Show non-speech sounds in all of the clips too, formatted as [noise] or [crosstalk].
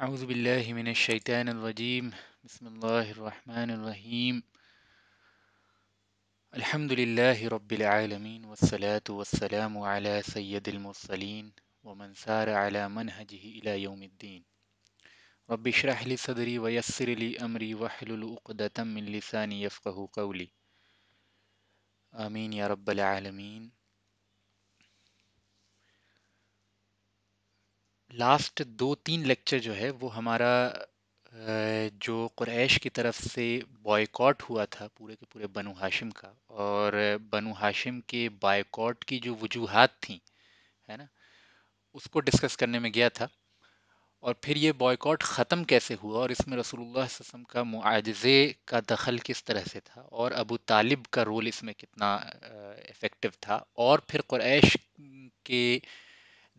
أعوذ بالله من الشيطان الرجيم بسم الله الرحمن الرحيم الحمد لله رب العالمين والصلاة والسلام على سيد المرسلين ومن سار على منهجه إلى يوم الدين رب اشرح لي صدري ويسر لي أمري واحلل عقدة من لساني يفقه قولي آمين يا رب العالمين लास्ट दो तीन लेक्चर जो है वो हमारा जो क्रैश की तरफ से बॉयकॉट हुआ था पूरे के पूरे बनु हाशिम का और बनु हाशिम के बॉयकॉट की जो वजूहत थी है ना उसको डिस्कस करने में गया था और फिर ये बॉयकॉट ख़त्म कैसे हुआ और इसमें रसूलुल्लाह वसम का मुआजे का दखल किस तरह से था और अबू तालिब का रोल इसमें कितना इफ़ेक्टिव था और फिर क्रैश के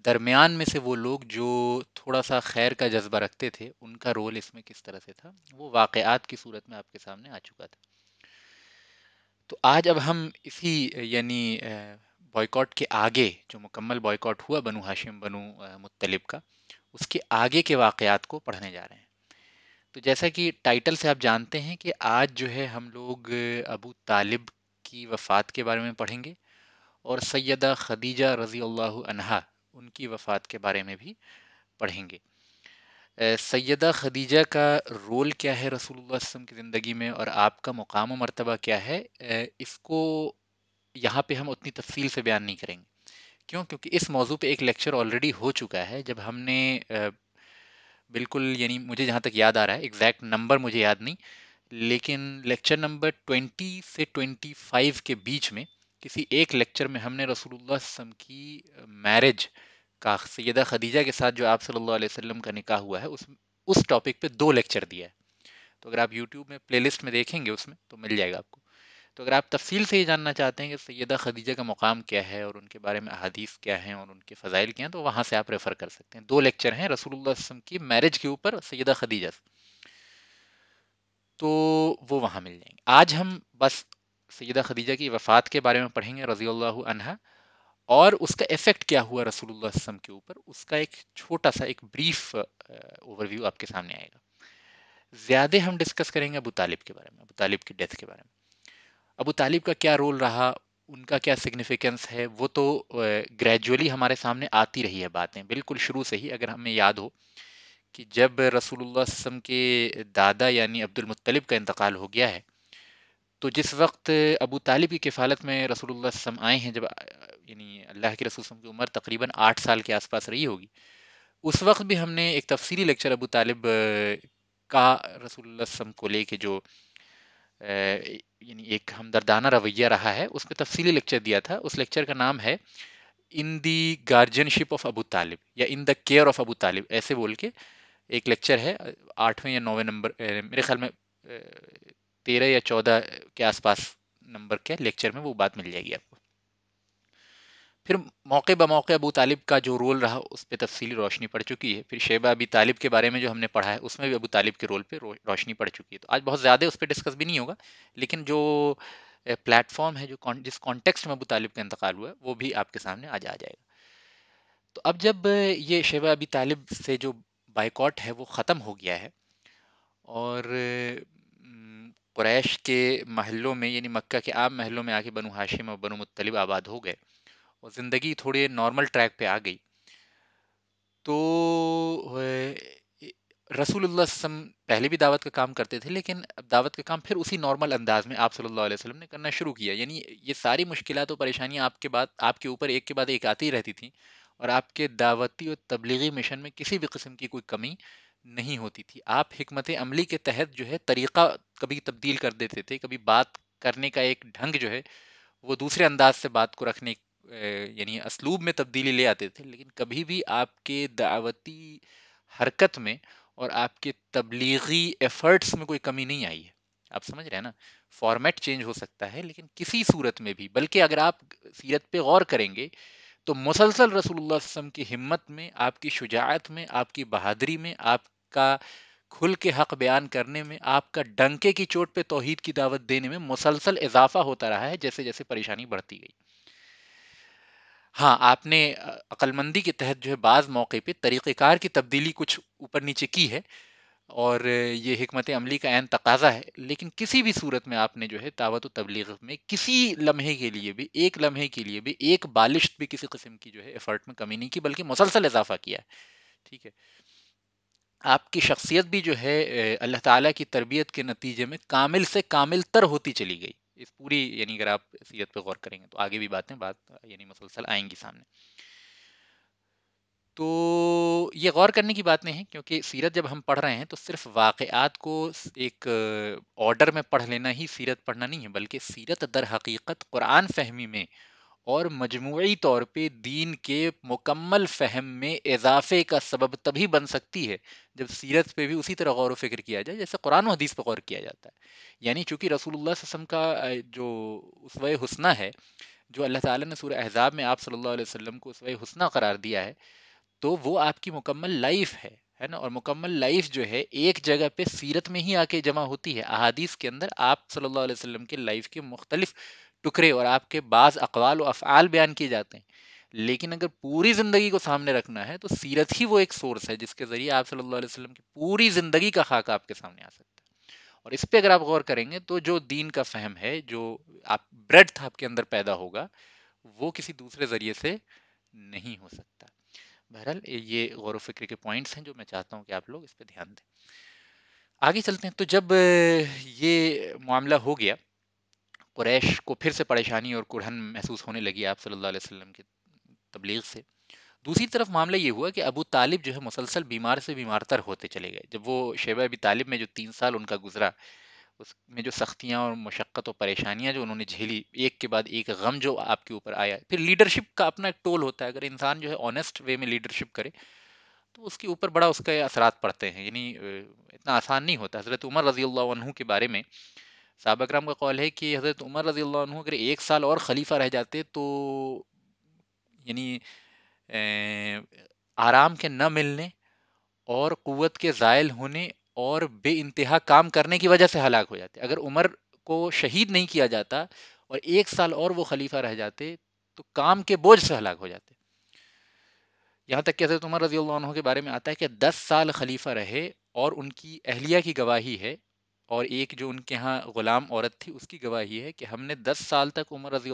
दरमियान में से वो लोग जो थोड़ा सा खैर का जज्बा रखते थे उनका रोल इसमें किस तरह से था वो वाक़ात की सूरत में आपके सामने आ चुका था तो आज अब हम इसी यानी बॉयकॉट के आगे जो मुकम्मल बॉयकॉट हुआ बनु हाशिम बनु मुतलब का उसके आगे के वाक़ात को पढ़ने जा रहे हैं तो जैसा कि टाइटल से आप जानते हैं कि आज जो है हम लोग अबू तालिब की वफ़ात के बारे में पढ़ेंगे और सैदा खदीजा रज़ी अल्लाह अनहा उनकी वफ़ात के बारे में भी पढ़ेंगे सैदा खदीजा का रोल क्या है रसूलुल्लाह वसम की ज़िंदगी में और आपका मुकाम व मरतबा क्या है इसको यहाँ पे हम उतनी तफसील से बयान नहीं करेंगे क्यों क्योंकि इस मौजू पे एक लेक्चर ऑलरेडी हो चुका है जब हमने बिल्कुल यानी मुझे जहाँ तक याद आ रहा है एग्जैक्ट नंबर मुझे याद नहीं लेकिन लेक्चर नंबर ट्वेंटी से ट्वेंटी फाइव के बीच में किसी एक लेक्चर में हमने रसूलुल्लाह वसम की मैरिज का सैदा खदीजा के साथ जो आप सल्लल्लाहु अलैहि वसल्लम का निकाह हुआ है उस उस टॉपिक पे दो लेक्चर दिया है तो अगर आप यूट्यूब में प्लेलिस्ट में देखेंगे उसमें तो मिल जाएगा आपको तो अगर आप तफसील से ये जानना चाहते हैं कि सैदा खदीजा का मुकाम क्या है और उनके बारे में अदीस क्या हैं और उनके फ़जाइल क्या हैं तो वहाँ से आप रेफ़र कर सकते हैं दो लेक्चर हैं रसूल की मैरिज के ऊपर सैदा खदीजा तो वो वहाँ मिल जाएंगे आज हम बस सैदा खदीजा की वफ़ात के बारे में पढ़ेंगे रज़ी अल्लाह अनहा और उसका इफेक्ट क्या हुआ रसूलुल्लाह वसम के ऊपर उसका एक छोटा सा एक ब्रीफ ओवरव्यू आपके सामने आएगा ज़्यादा हम डिस्कस करेंगे अबू तालिब के बारे में अबू तालिब की डेथ के बारे में अबू तालिब का क्या रोल रहा उनका क्या सिग्निफिकेंस है वो तो ग्रेजुअली हमारे सामने आती रही है बातें बिल्कुल शुरू से ही अगर हमें याद हो कि जब रसूलुल्लाह वसम के दादा यानी अब्दुल मुत्तलिब का इंतकाल हो गया है तो जिस वक्त अबू तालिब की किफ़ालत में रसूल सम आए हैं जब यानी अल्लाह के रसूल की उम्र तकरीबन आठ साल के आसपास रही होगी उस वक्त भी हमने एक तफसीली लेक्चर अबू तालिब का रसूल सम को लेके जो यानी एक हमदर्दाना रवैया रहा है उस पर तफसीली लेक्चर दिया था उस लेक्चर का नाम है in the guardianship of Abu Talib या in the care of Abu Talib ऐसे बोल के एक लेक्चर है आठवें या नौवें नंबर मेरे ख्याल में तेरह या चौदह के आसपास नंबर के लेक्चर में वो बात मिल जाएगी आपको फिर मौके ब मौके अबू तालिब का जो रोल रहा उस पर तफसली रोशनी पड़ चुकी है फिर शेबा अबी तालिब के बारे में जो हमने पढ़ा है उसमें भी अबू तालिब के रोल पर रोशनी पड़ चुकी है तो आज बहुत ज़्यादा उस पर डिस्कस भी नहीं होगा लेकिन जो प्लेटफॉर्म है जो जिस कॉन्टेक्स्ट में अबू तालिब का इंतकाल हुआ है वो भी आपके सामने आज आ जाएगा तो अब जब ये शेबा अबी तालिब से जो बाइकॉट है वो ख़त्म हो गया है और क्रैश के महलों में यानी मक्का के आम महलों में आके बनु हाशिम और बनु मुत्तलिब आबाद हो गए और ज़िंदगी थोड़ी नॉर्मल ट्रैक पे आ गई तो रसूलुल्लाह सम पहले भी दावत का काम करते थे लेकिन अब दावत का काम फिर उसी नॉर्मल अंदाज में आप सल्लल्लाहु अलैहि वसल्लम ने करना शुरू किया यानी ये सारी मुश्किल और परेशानियाँ आपके बाद आपके ऊपर एक के बाद एक आती ही रहती थी और आपके दावती और तबलीगी मिशन में किसी भी किस्म की कोई कमी नहीं होती थी आप हमत अमली के तहत जो है तरीक़ा कभी तब्दील कर देते थे कभी बात करने का एक ढंग जो है वो दूसरे अंदाज से बात को रखने यानी इसलूब में तब्दीली ले आते थे लेकिन कभी भी आपके दावती हरकत में और आपके तबलीगी एफ़र्ट्स में कोई कमी नहीं आई है आप समझ रहे हैं ना फॉर्मेट चेंज हो सकता है लेकिन किसी सूरत में भी बल्कि अगर आप सीरत पे गौर करेंगे तो मुसलसल रसूलुल्लाह वसम की हिम्मत में आपकी शुजात में आपकी बहादरी में आप का खुल के हक बयान करने में आपका डंके की चोट पे तोहहीद की दावत देने में मुसलसल इजाफा होता रहा है जैसे जैसे परेशानी बढ़ती गई हाँ आपने अक्लमंदी के तहत जो है बाज़ मौके पे तरीक़ेकार की तब्दीली कुछ ऊपर नीचे की है और ये हमत अमली का एन तकाजा है लेकिन किसी भी सूरत में आपने जो है दावत तबलीग में किसी लम्हे के लिए भी एक लम्हे के लिए भी एक बालिश भी किसी किस्म की जो है एफर्ट में कमी नहीं की बल्कि मुसलसल इजाफा किया है ठीक है आपकी शख्सियत भी जो है अल्लाह ताला की तरबियत के नतीजे में कामिल से कामिल तर होती चली गई इस पूरी यानी अगर आप सीरत पे गौर करेंगे तो आगे भी बातें बात यानी मुसलसल आएंगी सामने तो ये गौर करने की बात नहीं है क्योंकि सीरत जब हम पढ़ रहे हैं तो सिर्फ वाक़ात को एक ऑर्डर में पढ़ लेना ही सीरत पढ़ना नहीं है बल्कि सीरत दर हकीकत कुरान फहमी में और मजमू तौर पे दीन के मुकम्मल फहम में इजाफे का सबब तभी बन सकती है जब सीरत पे भी उसी तरह गौर फिक्र किया जाए जैसे कुरान हदीस पर गौर किया जाता है यानी चूँकि रसूलुल्लाह वसम का जो उसव हसना है जो अल्लाह ताला ने सूर्य अहजाब में आप सल्लल्लाहु अलैहि वसल्लम को उसव हसना करार दिया है तो वो आपकी मुकम्मल लाइफ है है ना और मुकम्मल लाइफ जो है एक जगह पे सीरत में ही आके जमा होती है अहादीस के अंदर आप सल्लल्लाहु अलैहि वसल्लम के लाइफ के मुख्तलिफ़ टुकड़े और आपके बाज़ अकवाल व अफ़ाल बयान किए जाते हैं लेकिन अगर पूरी ज़िंदगी को सामने रखना है तो सीरत ही वो एक सोर्स है जिसके ज़रिए आप सल्लल्लाहु अलैहि वसल्लम की पूरी ज़िंदगी का खाका आपके सामने आ सकता है और इस पर अगर आप गौर करेंगे तो जो दीन का फहम है जो आप ब्रेड आपके अंदर पैदा होगा वो किसी दूसरे ज़रिए से नहीं हो सकता बहरहाल ये गौर फिक्र के पॉइंट्स हैं जो मैं चाहता हूँ कि आप लोग इस पर ध्यान दें आगे चलते हैं तो जब ये मामला हो गया कुरैश को फिर से परेशानी और कुरहन महसूस होने लगी आप सल्लल्लाहु अलैहि वसल्लम की तबलीग से दूसरी तरफ मामला ये हुआ कि अबू तालिब जो है मुसलसल बीमार से बीमार तर होते चले गए जब वो शेबा अबी तालिब में जो तीन साल उनका गुजरा उसमें जो सख्तियाँ और मशक्क़त और परेशानियाँ जो उन्होंने झेली एक के बाद एक गम जो आपके ऊपर आया फिर लीडरशिप का अपना एक टोल होता है अगर इंसान जो है ऑनेस्ट वे में लीडरशिप करे तो उसके ऊपर बड़ा उसके असरात पड़ते हैं यानी इतना आसान नहीं होता हज़रत उमर रज़ी अल्लाह के बारे में सबक कराम का कॉल है कि हज़रत उमर रज़ी अगर एक साल और खलीफा रह जाते तो यानी आराम के न मिलने और क़वत के ज़ायल होने और बे इंतहा काम करने की वजह से हलाक हो जाते अगर उमर को शहीद नहीं किया जाता और एक साल और वो खलीफा रह जाते तो काम के बोझ से हलाक हो जाते यहाँ तक कि हज़रत उमर रजी के बारे में आता है कि दस साल खलीफा रहे और उनकी अहलिया की गवाही है और एक जो उनके यहाँ गुलाम औरत थी उसकी गवाही है कि हमने दस साल तक उमर रजी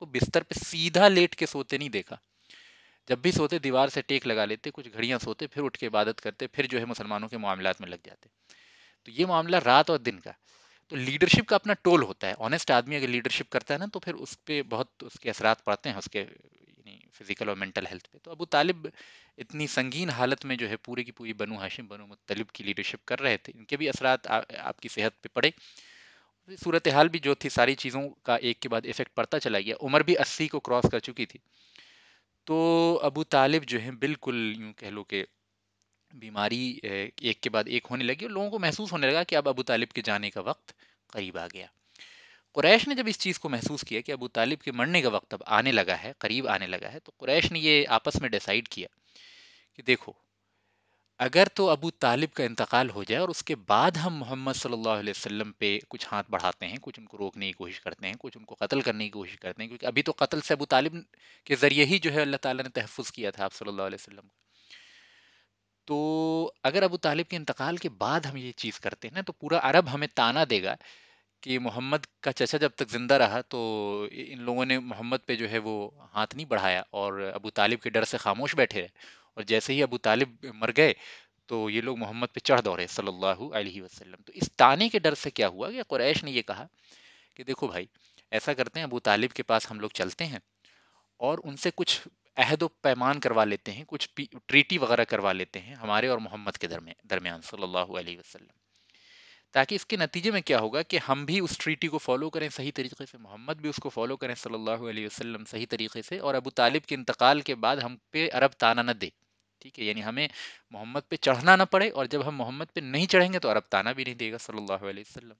को बिस्तर पर सीधा लेट के सोते नहीं देखा जब भी सोते दीवार से टेक लगा लेते कुछ घड़ियाँ सोते फिर उठ के इबादत करते फिर जो है मुसलमानों के मामला में लग जाते तो ये मामला रात और दिन का तो लीडरशिप का अपना टोल होता है ऑनेस्ट आदमी अगर लीडरशिप करता है ना तो फिर उस पर बहुत उसके असरात पड़ते हैं उसके फिज़िकल और मेंटल हेल्थ पे तो अबू तालिब इतनी संगीन हालत में जो है पूरे की पूरी बनु हाशिम बनु मुतलब की लीडरशिप कर रहे थे इनके भी असरात आपकी सेहत पे पड़े सूरत हाल भी जो थी सारी चीज़ों का एक के बाद इफेक्ट पड़ता चला गया उम्र भी अस्सी को क्रॉस कर चुकी थी तो अबू तालिब जो है बिल्कुल यूँ कह लो कि बीमारी एक के बाद एक होने लगी और लोगों को महसूस होने लगा कि अब अबू तालिब के जाने का वक्त करीब आ गया कुरैश ने जब इस चीज़ को महसूस किया कि अबू तालिब के मरने का वक्त अब आने लगा है करीब आने लगा है तो कुरैश ने ये आपस में डिसाइड किया कि देखो अगर तो अबू तालिब का इंतकाल हो जाए और उसके बाद हम मोहम्मद सल्लल्लाहु अलैहि वसल्लम पे कुछ हाथ बढ़ाते हैं कुछ उनको रोकने की कोशिश करते हैं कुछ उनको कत्ल करने की कोशिश करते हैं क्योंकि अभी तो कत्ल से अबू तालिब के ज़रिए ही जो है अल्लाह ताला ने तहफ़ किया था आप सल्लल्लाहु अलैहि वसल्लम को तो अगर अबू तालिब के इंतकाल के बाद हम ये चीज़ करते हैं ना तो पूरा अरब हमें ताना देगा कि मोहम्मद का चचा जब तक ज़िंदा रहा तो इन लोगों ने मोहम्मद पे जो है वो हाथ नहीं बढ़ाया और अबू तालिब के डर से खामोश बैठे रहे और जैसे ही अबू तालिब मर गए तो ये लोग मोहम्मद पे चढ़ दौड़े सल्लल्लाहु अलैहि वसल्लम तो इस ताने के डर से क्या हुआ कि कुरैश ने ये कहा कि देखो भाई ऐसा करते हैं अबू तालिब के पास हम लोग चलते हैं और उनसे कुछ अहद व पैमान करवा लेते हैं कुछ ट्रीटी वगैरह करवा लेते हैं हमारे और मोहम्मद के दरमियान सल्लल्लाहु अलैहि वसल्लम ताकि इसके नतीजे में क्या होगा कि हम भी उस ट्रीटी को फॉलो करें सही तरीके से मोहम्मद भी उसको फॉलो करें सल्लल्लाहु अलैहि वसल्लम सही तरीके से और अबू तालिब के इंतकाल के बाद हम पे अरब ताना न दे ठीक है यानी हमें मोहम्मद पे चढ़ना ना पड़े और जब हम मोहम्मद पे नहीं चढ़ेंगे तो अरब ताना भी नहीं देगा सल्लल्लाहु अलैहि वसल्लम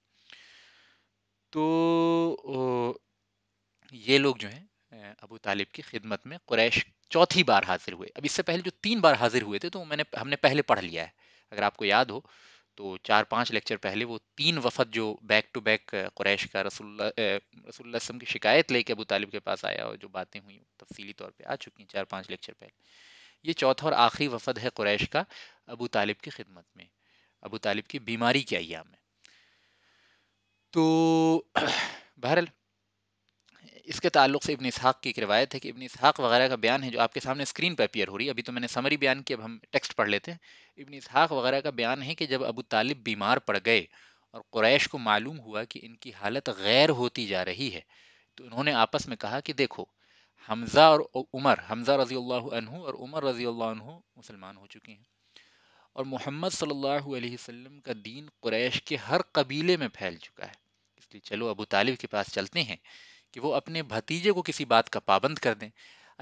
तो ये लोग जो हैं अबू तालिब की खिदमत में कुरैश चौथी बार हाजिर हुए अब इससे पहले जो तीन बार हाजिर हुए थे तो मैंने हमने पहले पढ़ लिया है अगर आपको याद हो तो चार पांच लेक्चर पहले वो तीन वफद जो बैक टू बैक कुरैश का रसुल्ला रसुल्ला की शिकायत लेके अबू तालिब के पास आया और जो बातें हुई तफसीली तौर पे आ चुकी हैं चार पांच लेक्चर पहले ये चौथा और आखिरी वफद है कुरैश का अबू तालिब की खिदमत में अबू तालिब की बीमारी के अयाम में तो [clears throat] बहरल इसके ताल्लुक से इबन इसहाक़ की एक रिवायत है कि इबन इसहाक़ वगैरह का बयान है जो आपके सामने स्क्रीन पर अपियर हो रही है अभी तो मैंने समरी बयान की अब हम टेक्स्ट पढ़ लेते हैं इबन इसहाक वगैरह का बयान है कि जब अबू तालिब बीमार पड़ गए और क्रैश को मालूम हुआ कि इनकी हालत गैर होती जा रही है तो उन्होंने आपस में कहा कि देखो हमज़ा और उमर हमज़ा रज़ी अल्लाह और उमर रज़ी अल्लाह मुसलमान हो चुके हैं और मोहम्मद सल्लल्लाहु अलैहि वसल्लम का दीन क्रैश के हर कबीले में फैल चुका है इसलिए चलो अबू तालिब के पास चलते हैं कि वो अपने भतीजे को किसी बात का पाबंद कर दें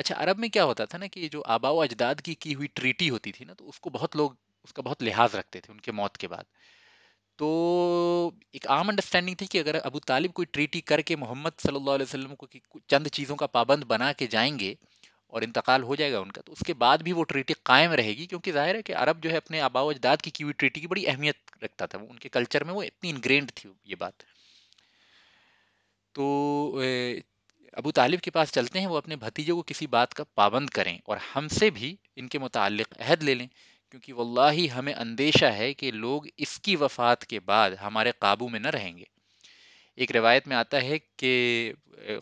अच्छा अरब में क्या होता था ना कि जो आबाओ अजदाद की की हुई ट्रीटी होती थी ना तो उसको बहुत लोग उसका बहुत लिहाज रखते थे उनके मौत के बाद तो एक आम अंडरस्टैंडिंग थी कि अगर अबू तालिब कोई ट्रीटी करके मोहम्मद सल्लल्लाहु अलैहि वसल्लम को चंद चीज़ों का पाबंद बना के जाएंगे और इंतकाल हो जाएगा उनका तो उसके बाद भी वो ट्रीटी कायम रहेगी क्योंकि जाहिर है कि अरब जो है अपने आबाओ अजदाद की की हुई ट्रीटी की बड़ी अहमियत रखता था वो उनके कल्चर में वो इतनी इनग्रेंड थी ये बात तो अबू तालिब के पास चलते हैं वो अपने भतीजे को किसी बात का पाबंद करें और हमसे भी इनके मुतक अहद ले लें क्योंकि ही हमें अंदेशा है कि लोग इसकी वफ़ात के बाद हमारे काबू में न रहेंगे एक रिवायत में आता है कि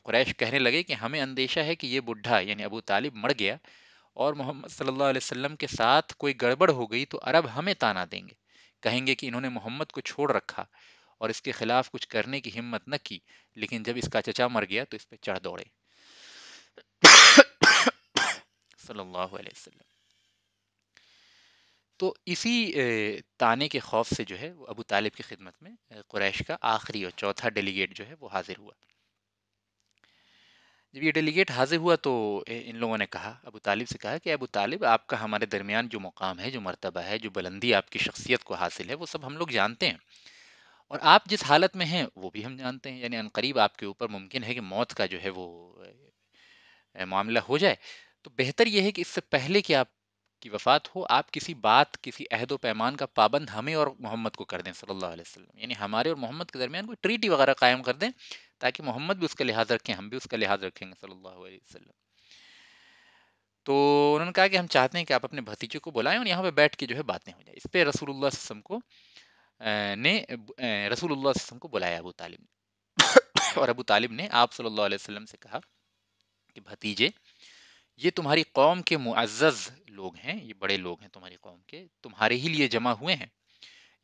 क्रैश कहने लगे कि हमें अंदेशा है कि ये बुढ़ा यानी अबू तालिब मर गया और मोहम्मद सल्लल्लाहु अलैहि वसल्लम के साथ कोई गड़बड़ हो गई तो अरब हमें ताना देंगे कहेंगे कि इन्होंने मोहम्मद को छोड़ रखा और इसके खिलाफ कुछ करने की हिम्मत न की लेकिन जब इसका चचा मर गया तो इस पर चढ़ दौड़े तो इसी ताने के खौफ से जो है वो अबू तालिब की खिदमत में कुरैश का आखिरी और चौथा डेलीगेट जो है वो हाजिर हुआ जब ये डेलीगेट हाजिर हुआ तो इन लोगों ने कहा अबू तालिब से कहा कि अबू तालिब आपका हमारे दरमियान जो मुकाम है जो मरतबा है जो बुलंदी आपकी शख्सियत को हासिल है वो सब हम लोग जानते हैं और आप जिस हालत में हैं वो भी हम जानते हैं यानी अनकरीब आपके ऊपर मुमकिन है कि मौत का जो है वो मामला हो जाए तो बेहतर यह है कि इससे पहले कि आपकी वफ़ात हो आप किसी बात किसी अहद पैमान का पाबंद हमें और मोहम्मद को कर दें सल्लल्लाहु अलैहि वसल्लम यानी हमारे और मोहम्मद के दरमियान कोई ट्रीटी वगैरह कायम कर दें ताकि मोहम्मद भी उसका लिहाज रखें हम भी उसका लिहाज रखेंगे सल्लल्लाहु अलैहि वसल्लम तो उन्होंने कहा कि हम चाहते हैं कि आप अपने भतीजे को बुलाएं और यहाँ पे बैठ के जो है बातें हो जाए इस पर रसूल वसम को ने रसूलुल्लाह वसल्लम को बुलाया अबू तालिब ने [coughs] और अबू तालिब ने आप सल्लल्लाहु अलैहि वसल्लम से कहा कि भतीजे ये तुम्हारी कौम के मुआज़ लोग हैं ये बड़े लोग हैं तुम्हारी कौम के तुम्हारे ही लिए जमा हुए हैं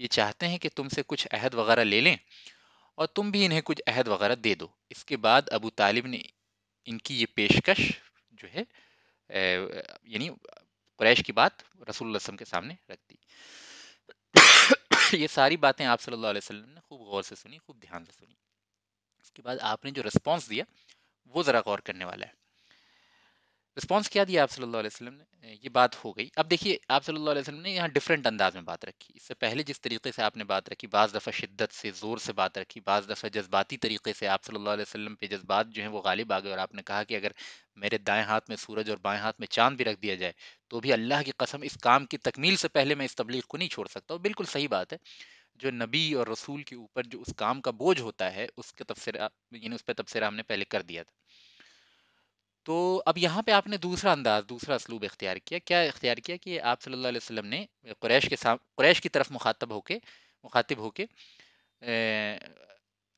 ये चाहते हैं कि तुमसे कुछ अहद वगैरह ले लें और तुम भी इन्हें कुछ अहद वगैरह दे दो इसके बाद अबू तालिब ने इनकी ये पेशकश जो है यानी क्रैश की बात रसूल के सामने रख दी [laughs] ये सारी बातें आप सल्लल्लाहु अलैहि वसल्लम ने खूब गौर से सुनी खूब ध्यान से सुनी इसके बाद आपने जो रिस्पॉन्स दिया वो ज़रा गौर करने वाला है रिस्पॉन्स क्या दिया आप सल्ला वसलम ने ये बात हो गई अब देखिए आप सल्ला वसलम ने यहाँ डिफरेंट अंदाज में बात रखी इससे पहले जिस तरीके से आपने बात रखी बाज़ दफ़ा शिद्दत से ज़ोर से बात रखी बाज़ दफ़ा जज्बाती तरीके से आप सल्ला वसलम पे जज्बात जो है वो गालिब आ गए और आपने कहा कि अगर मेरे दाएँ हाथ में सूरज और बाएँ हाथ में चाँद भी रख दिया जाए तो भी अल्लाह की कसम इस काम की तकमील से पहले मैं इस तबलीग को नहीं छोड़ सकता और बिल्कुल सही बात है जो नबी और रसूल के ऊपर जो उस काम का बोझ होता है उसके तबसरा यानी उस पर तबसरा हमने पहले कर दिया था तो अब यहाँ पे आपने दूसरा अंदाज दूसरा इसलूब इख्तियार किया क्या इख्तियार किया कि आप सल्लल्लाहु अलैहि वसल्लम ने कुरैश के साम कुरैश की तरफ मुखातब होके मुखातिब होके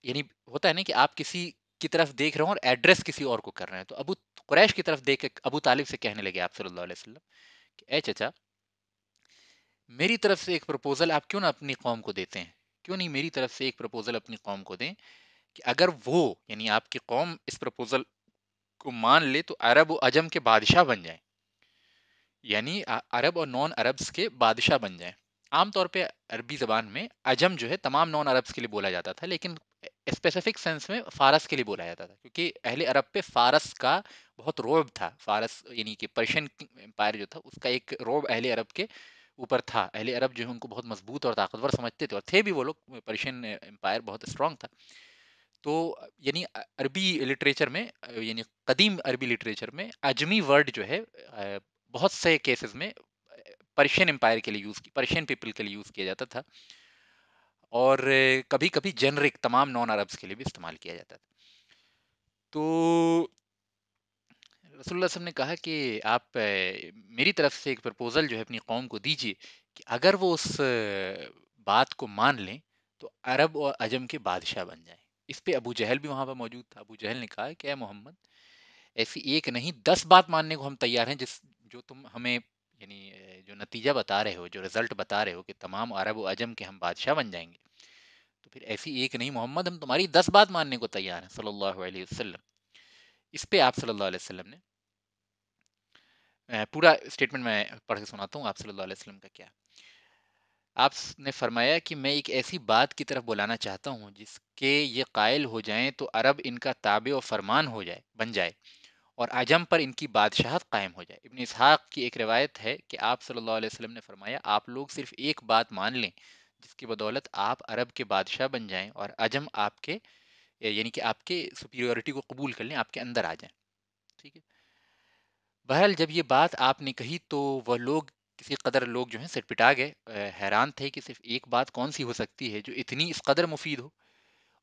यानी होता है ना कि आप किसी की तरफ देख रहे हो और एड्रेस किसी और को कर रहे हैं तो अबू कुरैश की तरफ देख अबू तालिब से कहने लगे आप सल्लल्लाहु अलैहि वसल्लम कि ए चचा मेरी तरफ से एक प्रपोज़ल आप क्यों ना अपनी कौम को देते हैं क्यों नहीं मेरी तरफ से एक प्रपोज़ल अपनी कौम को दें कि अगर वो यानी आपकी कौम इस प्रपोज़ल को मान ले तो अरब और अजम के बादशाह बन जाए यानी अरब और नॉन अरब्स के बादशाह बन जाए आमतौर पे अरबी ज़बान में अजम जो है तमाम नॉन अरब्स के लिए बोला जाता था लेकिन स्पेसिफिक सेंस में फारस के लिए बोला जाता था क्योंकि अहले अरब पे फारस का बहुत रोब था फारस यानी कि पर्शियन एम्पायर जो था उसका एक रोब अहले अरब के ऊपर था अहले अरब जो है उनको बहुत मजबूत और ताकतवर समझते थे और थे भी वो लोग पर्शियन एम्पायर बहुत स्ट्रांग था तो यानी अरबी लिटरेचर में यानी कदीम अरबी लिटरेचर में अजमी वर्ड जो है बहुत से केसेस में पर्शियन एम्पायर के लिए यूज़ पर्शियन पीपल के लिए यूज़ किया जाता था और कभी कभी जेनरिक तमाम नॉन अरब्स के लिए भी इस्तेमाल किया जाता था तो साहब ने कहा कि आप मेरी तरफ से एक प्रपोज़ल जो है अपनी कौम को दीजिए कि अगर वो उस बात को मान लें तो अरब और अजम के बादशाह बन जाएं इस पे अबू जहल भी वहाँ पर मौजूद था अबू जहल ने कहा कि मोहम्मद ऐसी एक नहीं दस बात मानने को हम तैयार हैं जिस जो तुम हमें यानी जो नतीजा बता रहे हो जो रिज़ल्ट बता रहे हो कि तमाम अरब अजम के हम बादशाह बन जाएंगे तो फिर ऐसी एक नहीं मोहम्मद हम तुम्हारी दस बात मानने को तैयार हैं सल्लल्लाहु अलैहि वसल्लम इस पे आप सल्लल्लाहु अलैहि वसल्लम ने पूरा स्टेटमेंट मैं पढ़ के सुनाता हूँ आप सल्लल्लाहु अलैहि वसल्लम का क्या आपने फरमाया कि मैं एक ऐसी बात की तरफ बुलाना चाहता हूँ जिसके ये कायल हो जाएं तो अरब इनका ताबे और फरमान हो जाए बन जाए और अजम पर इनकी बादशाहत कायम हो जाए इबन इसहाक़ की एक रिवायत है कि आप सल्लल्लाहु अलैहि वसल्लम ने फरमाया आप लोग सिर्फ एक बात मान लें जिसकी बदौलत आप अरब के बादशाह बन जाएँ और अजम आपके यानी कि आपके सुपीरियरिटी को कबूल कर लें आपके अंदर आ जाए ठीक है बहरहाल जब ये बात आपने कही तो वह लोग किसी कदर लोग जो हैं सिटपिटा गए हैरान थे कि सिर्फ एक बात कौन-सी हो सकती है जो इतनी इस कदर मुफ़ीद हो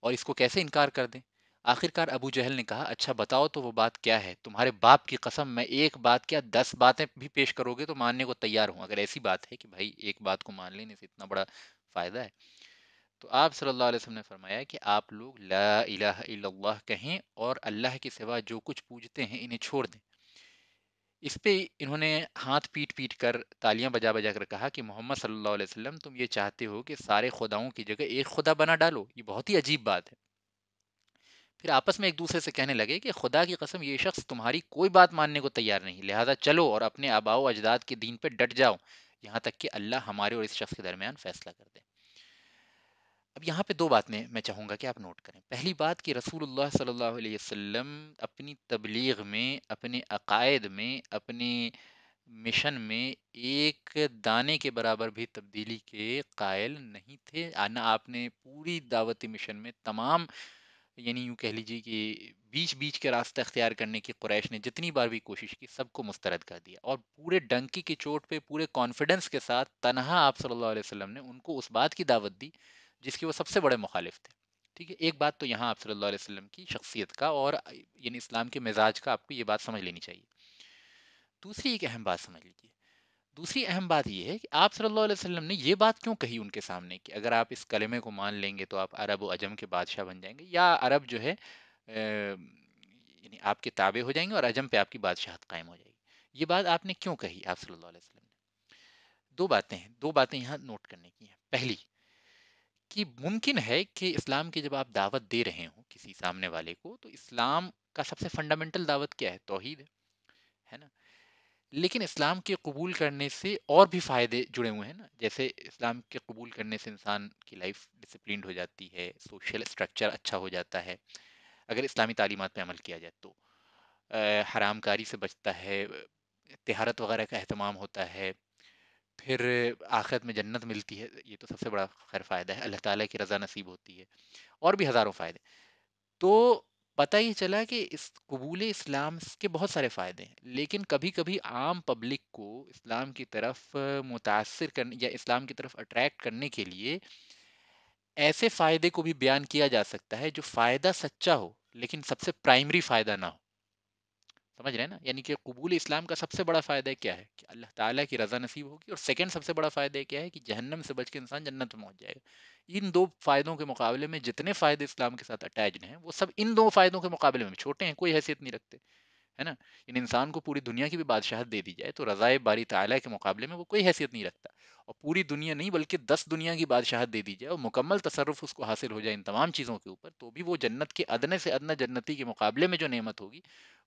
और इसको कैसे इनकार कर दें। आखिरकार अबू जहल ने कहा, "अच्छा बताओ तो वो बात क्या है? तुम्हारे बाप की कसम मैं एक बात क्या दस बातें भी पेश करोगे तो मानने को तैयार हूँ, अगर ऐसी बात है कि भाई एक बात को मान लेने से इतना बड़ा फ़ायदा है।" तो आप सल्लल्लाहु अलैहि वसल्लम ने फ़रमाया कि आप लोग ला इलाहा इल्लल्लाह कहें और अल्लाह के सिवा जो कुछ पूजते हैं इन्हें छोड़ दें। इस पे इन्होंने हाथ पीट पीट कर तालियां बजा बजा कर कहा कि मोहम्मद सल्लल्लाहु अलैहि वसल्लम तुम ये चाहते हो कि सारे खुदाओं की जगह एक खुदा बना डालो ये बहुत ही अजीब बात है फिर आपस में एक दूसरे से कहने लगे कि खुदा की कसम ये शख्स तुम्हारी कोई बात मानने को तैयार नहीं लिहाजा चलो और अपने आबाओ अजदाद के दीन पर डट जाओ यहाँ तक कि अल्लाह हमारे और इस शख्स के दरमियान फैसला कर दे अब यहाँ पे दो बात में मैं चाहूँगा कि आप नोट करें पहली बात कि रसूलुल्लाह सल्लल्लाहु अलैहि वसल्लम अपनी तबलीग में अपने अकायद में अपने मिशन में एक दाने के बराबर भी तब्दीली के कायल नहीं थे ना आपने पूरी दावती मिशन में तमाम यानी यूँ कह लीजिए कि बीच बीच के रास्ते अख्तियार करने की क्रैश ने जितनी बार भी कोशिश की सबको मुस्तरद कर दिया और पूरे डंकी की चोट पे पूरे कॉन्फिडेंस के साथ तनहा आप सल्लल्लाहु अलैहि वसल्लम ने उनको उस बात की दावत दी जिसके वो सबसे बड़े मुखालिफ थे ठीक है एक बात तो यहाँ आप सल्ला अलैहि की शख्सियत का और यानी इस्लाम के मिजाज का आपको ये बात समझ लेनी चाहिए दूसरी एक अहम बात समझ लीजिए दूसरी अहम बात यह है कि आप सल्लल्लाहु अलैहि वसल्लम ने यह बात क्यों कही उनके सामने कि अगर आप इस कलमे को मान लेंगे तो आप अरब व अजम के बादशाह बन जाएंगे या अरब जो है यानी आपके ताबे हो जाएंगे और अजम पे आपकी बादशाहत कायम हो जाएगी ये बात आपने क्यों कही आप सल्लल्लाहु अलैहि वसल्लम ने दो बातें हैं दो बातें यहाँ नोट करने की हैं पहली कि मुमकिन है कि इस्लाम की जब आप दावत दे रहे हो किसी सामने वाले को तो इस्लाम का सबसे फंडामेंटल दावत क्या है तोहहीद है है ना लेकिन इस्लाम के कबूल करने से और भी फ़ायदे जुड़े हुए हैं ना जैसे इस्लाम के कबूल करने से इंसान की लाइफ डिसप्लिन हो जाती है सोशल स्ट्रक्चर अच्छा हो जाता है अगर इस्लामी तालीमत पर अमल किया जाए तो हरामकारी से बचता है तिहारत वगैरह का अहतमाम होता है फिर आखिरत में जन्नत मिलती है ये तो सबसे बड़ा खैर फ़ायदा है अल्लाह ताला की रज़ा नसीब होती है और भी हज़ारों फ़ायदे तो पता ही चला कि इस कबूल इस्लाम के बहुत सारे फ़ायदे हैं लेकिन कभी कभी आम पब्लिक को इस्लाम की तरफ मुतासर करने या इस्लाम की तरफ अट्रैक्ट करने के लिए ऐसे फ़ायदे को भी बयान किया जा सकता है जो फ़ायदा सच्चा हो लेकिन सबसे प्राइमरी फ़ायदा ना हो समझ रहे हैं ना यानी कि कबूल इस्लाम का सबसे बड़ा फ़ायदा क्या है कि अल्लाह ताला की रज़ा नसीब होगी और सेकंड सबसे बड़ा फ़ायदा क्या है कि जहन्नम से बच के इंसान जन्नत में पहुँच जाएगा इन दो फ़ायदों के मुकाबले में जितने फ़ायदे इस्लाम के साथ अटैच हैं वो सब इन दो फ़ायदों के मुकाबले में छोटे हैं कोई हैसियत नहीं रखते है ना इन इंसान को पूरी दुनिया की भी बादशाहत दे दी जाए तो रज़ाए बारी तला के मुकाबले में वो कोई हैसियत नहीं रखता और पूरी दुनिया नहीं बल्कि दस दुनिया की बादशाहत दे दी जाए और मुकम्मल तसरफ उसको हासिल हो जाए इन तमाम चीज़ों के ऊपर तो भी वो जन्नत के अदने से अदना जन्नती के मुकाबले में जो नेमत होगी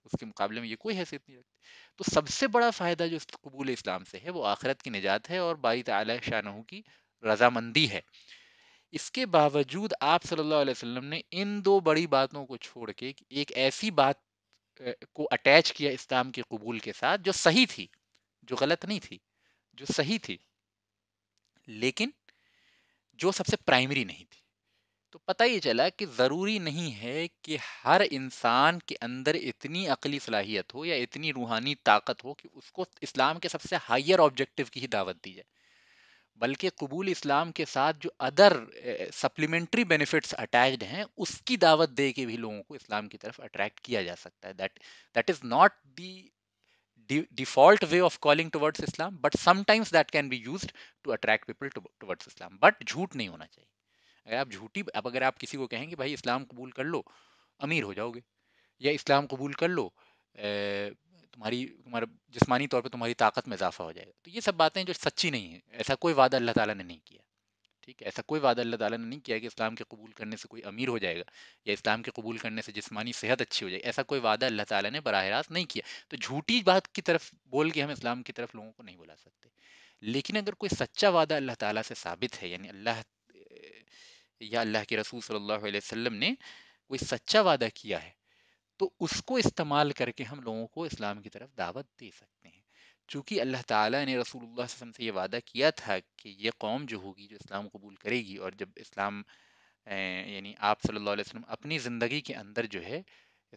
उसके मुकाबले में ये कोई हैसियत नहीं रखती तो सबसे बड़ा फ़ायदा जो कबूल इस्लाम से है वो आखरत की निजात है और बाई ताल शाहनहू की रजामंदी है इसके बावजूद आप सल्लल्लाहु अलैहि वसल्लम ने इन दो बड़ी बातों को छोड़ के एक ऐसी बात को अटैच किया इस्लाम के कबूल के साथ जो सही थी जो गलत नहीं थी जो सही थी लेकिन जो सबसे प्राइमरी नहीं थी तो पता ही चला कि ज़रूरी नहीं है कि हर इंसान के अंदर इतनी अकली सलाहियत हो या इतनी रूहानी ताकत हो कि उसको इस्लाम के सबसे हायर ऑब्जेक्टिव की ही दावत दी जाए बल्कि कबूल इस्लाम के साथ जो अदर सप्लीमेंट्री बेनिफिट्स अटैच्ड हैं उसकी दावत दे के भी लोगों को इस्लाम की तरफ अट्रैक्ट किया जा सकता है that that is not the de- default way of calling towards Islam, but sometimes that can be used to attract people to, towards Islam. But झूठ नहीं होना चाहिए अगर आप झूठी अब अगर आप किसी को कहें कि भाई इस्लाम कबूल कर लो अमीर हो जाओगे या इस्लाम कबूल कर लो तुम्हारी तुम्हारा जिस्मानी तौर पर तुम्हारी ताकत में इजाफा हो जाएगा तो ये सब बातें जो सच्ची नहीं है ऐसा कोई वादा अल्लाह ताला ने नहीं किया ठीक है ऐसा कोई वादा अल्लाह ताला ने नहीं किया कि इस्लाम के कबूल करने से कोई अमीर हो जाएगा या इस्लाम के कबूल करने से जिसमानी सेहत अच्छी हो जाएगी ऐसा कोई वादा अल्लाह ताला ने बरह रास्त नहीं किया तो झूठी बात की तरफ बोल के हम इस्लाम की तरफ लोगों को नहीं बुला सकते लेकिन अगर कोई सच्चा वादा अल्लाह ताला से साबित है यानी अल्लाह या अल्लाह के रसूल सल्लल्लाहु अलैहि वसल्लम ने कोई सच्चा वादा किया है तो उसको इस्तेमाल करके हम लोगों को इस्लाम की तरफ दावत दे सकते हैं चूँकि अल्लाह ताला ने रसूलुल्लाह वसल्लम से ये वादा किया था कि ये कौम जो होगी जो इस्लाम कबूल करेगी और जब इस्लाम यानी आप सल्लल्लाहु अलैहि वसल्लम अपनी ज़िंदगी के अंदर जो है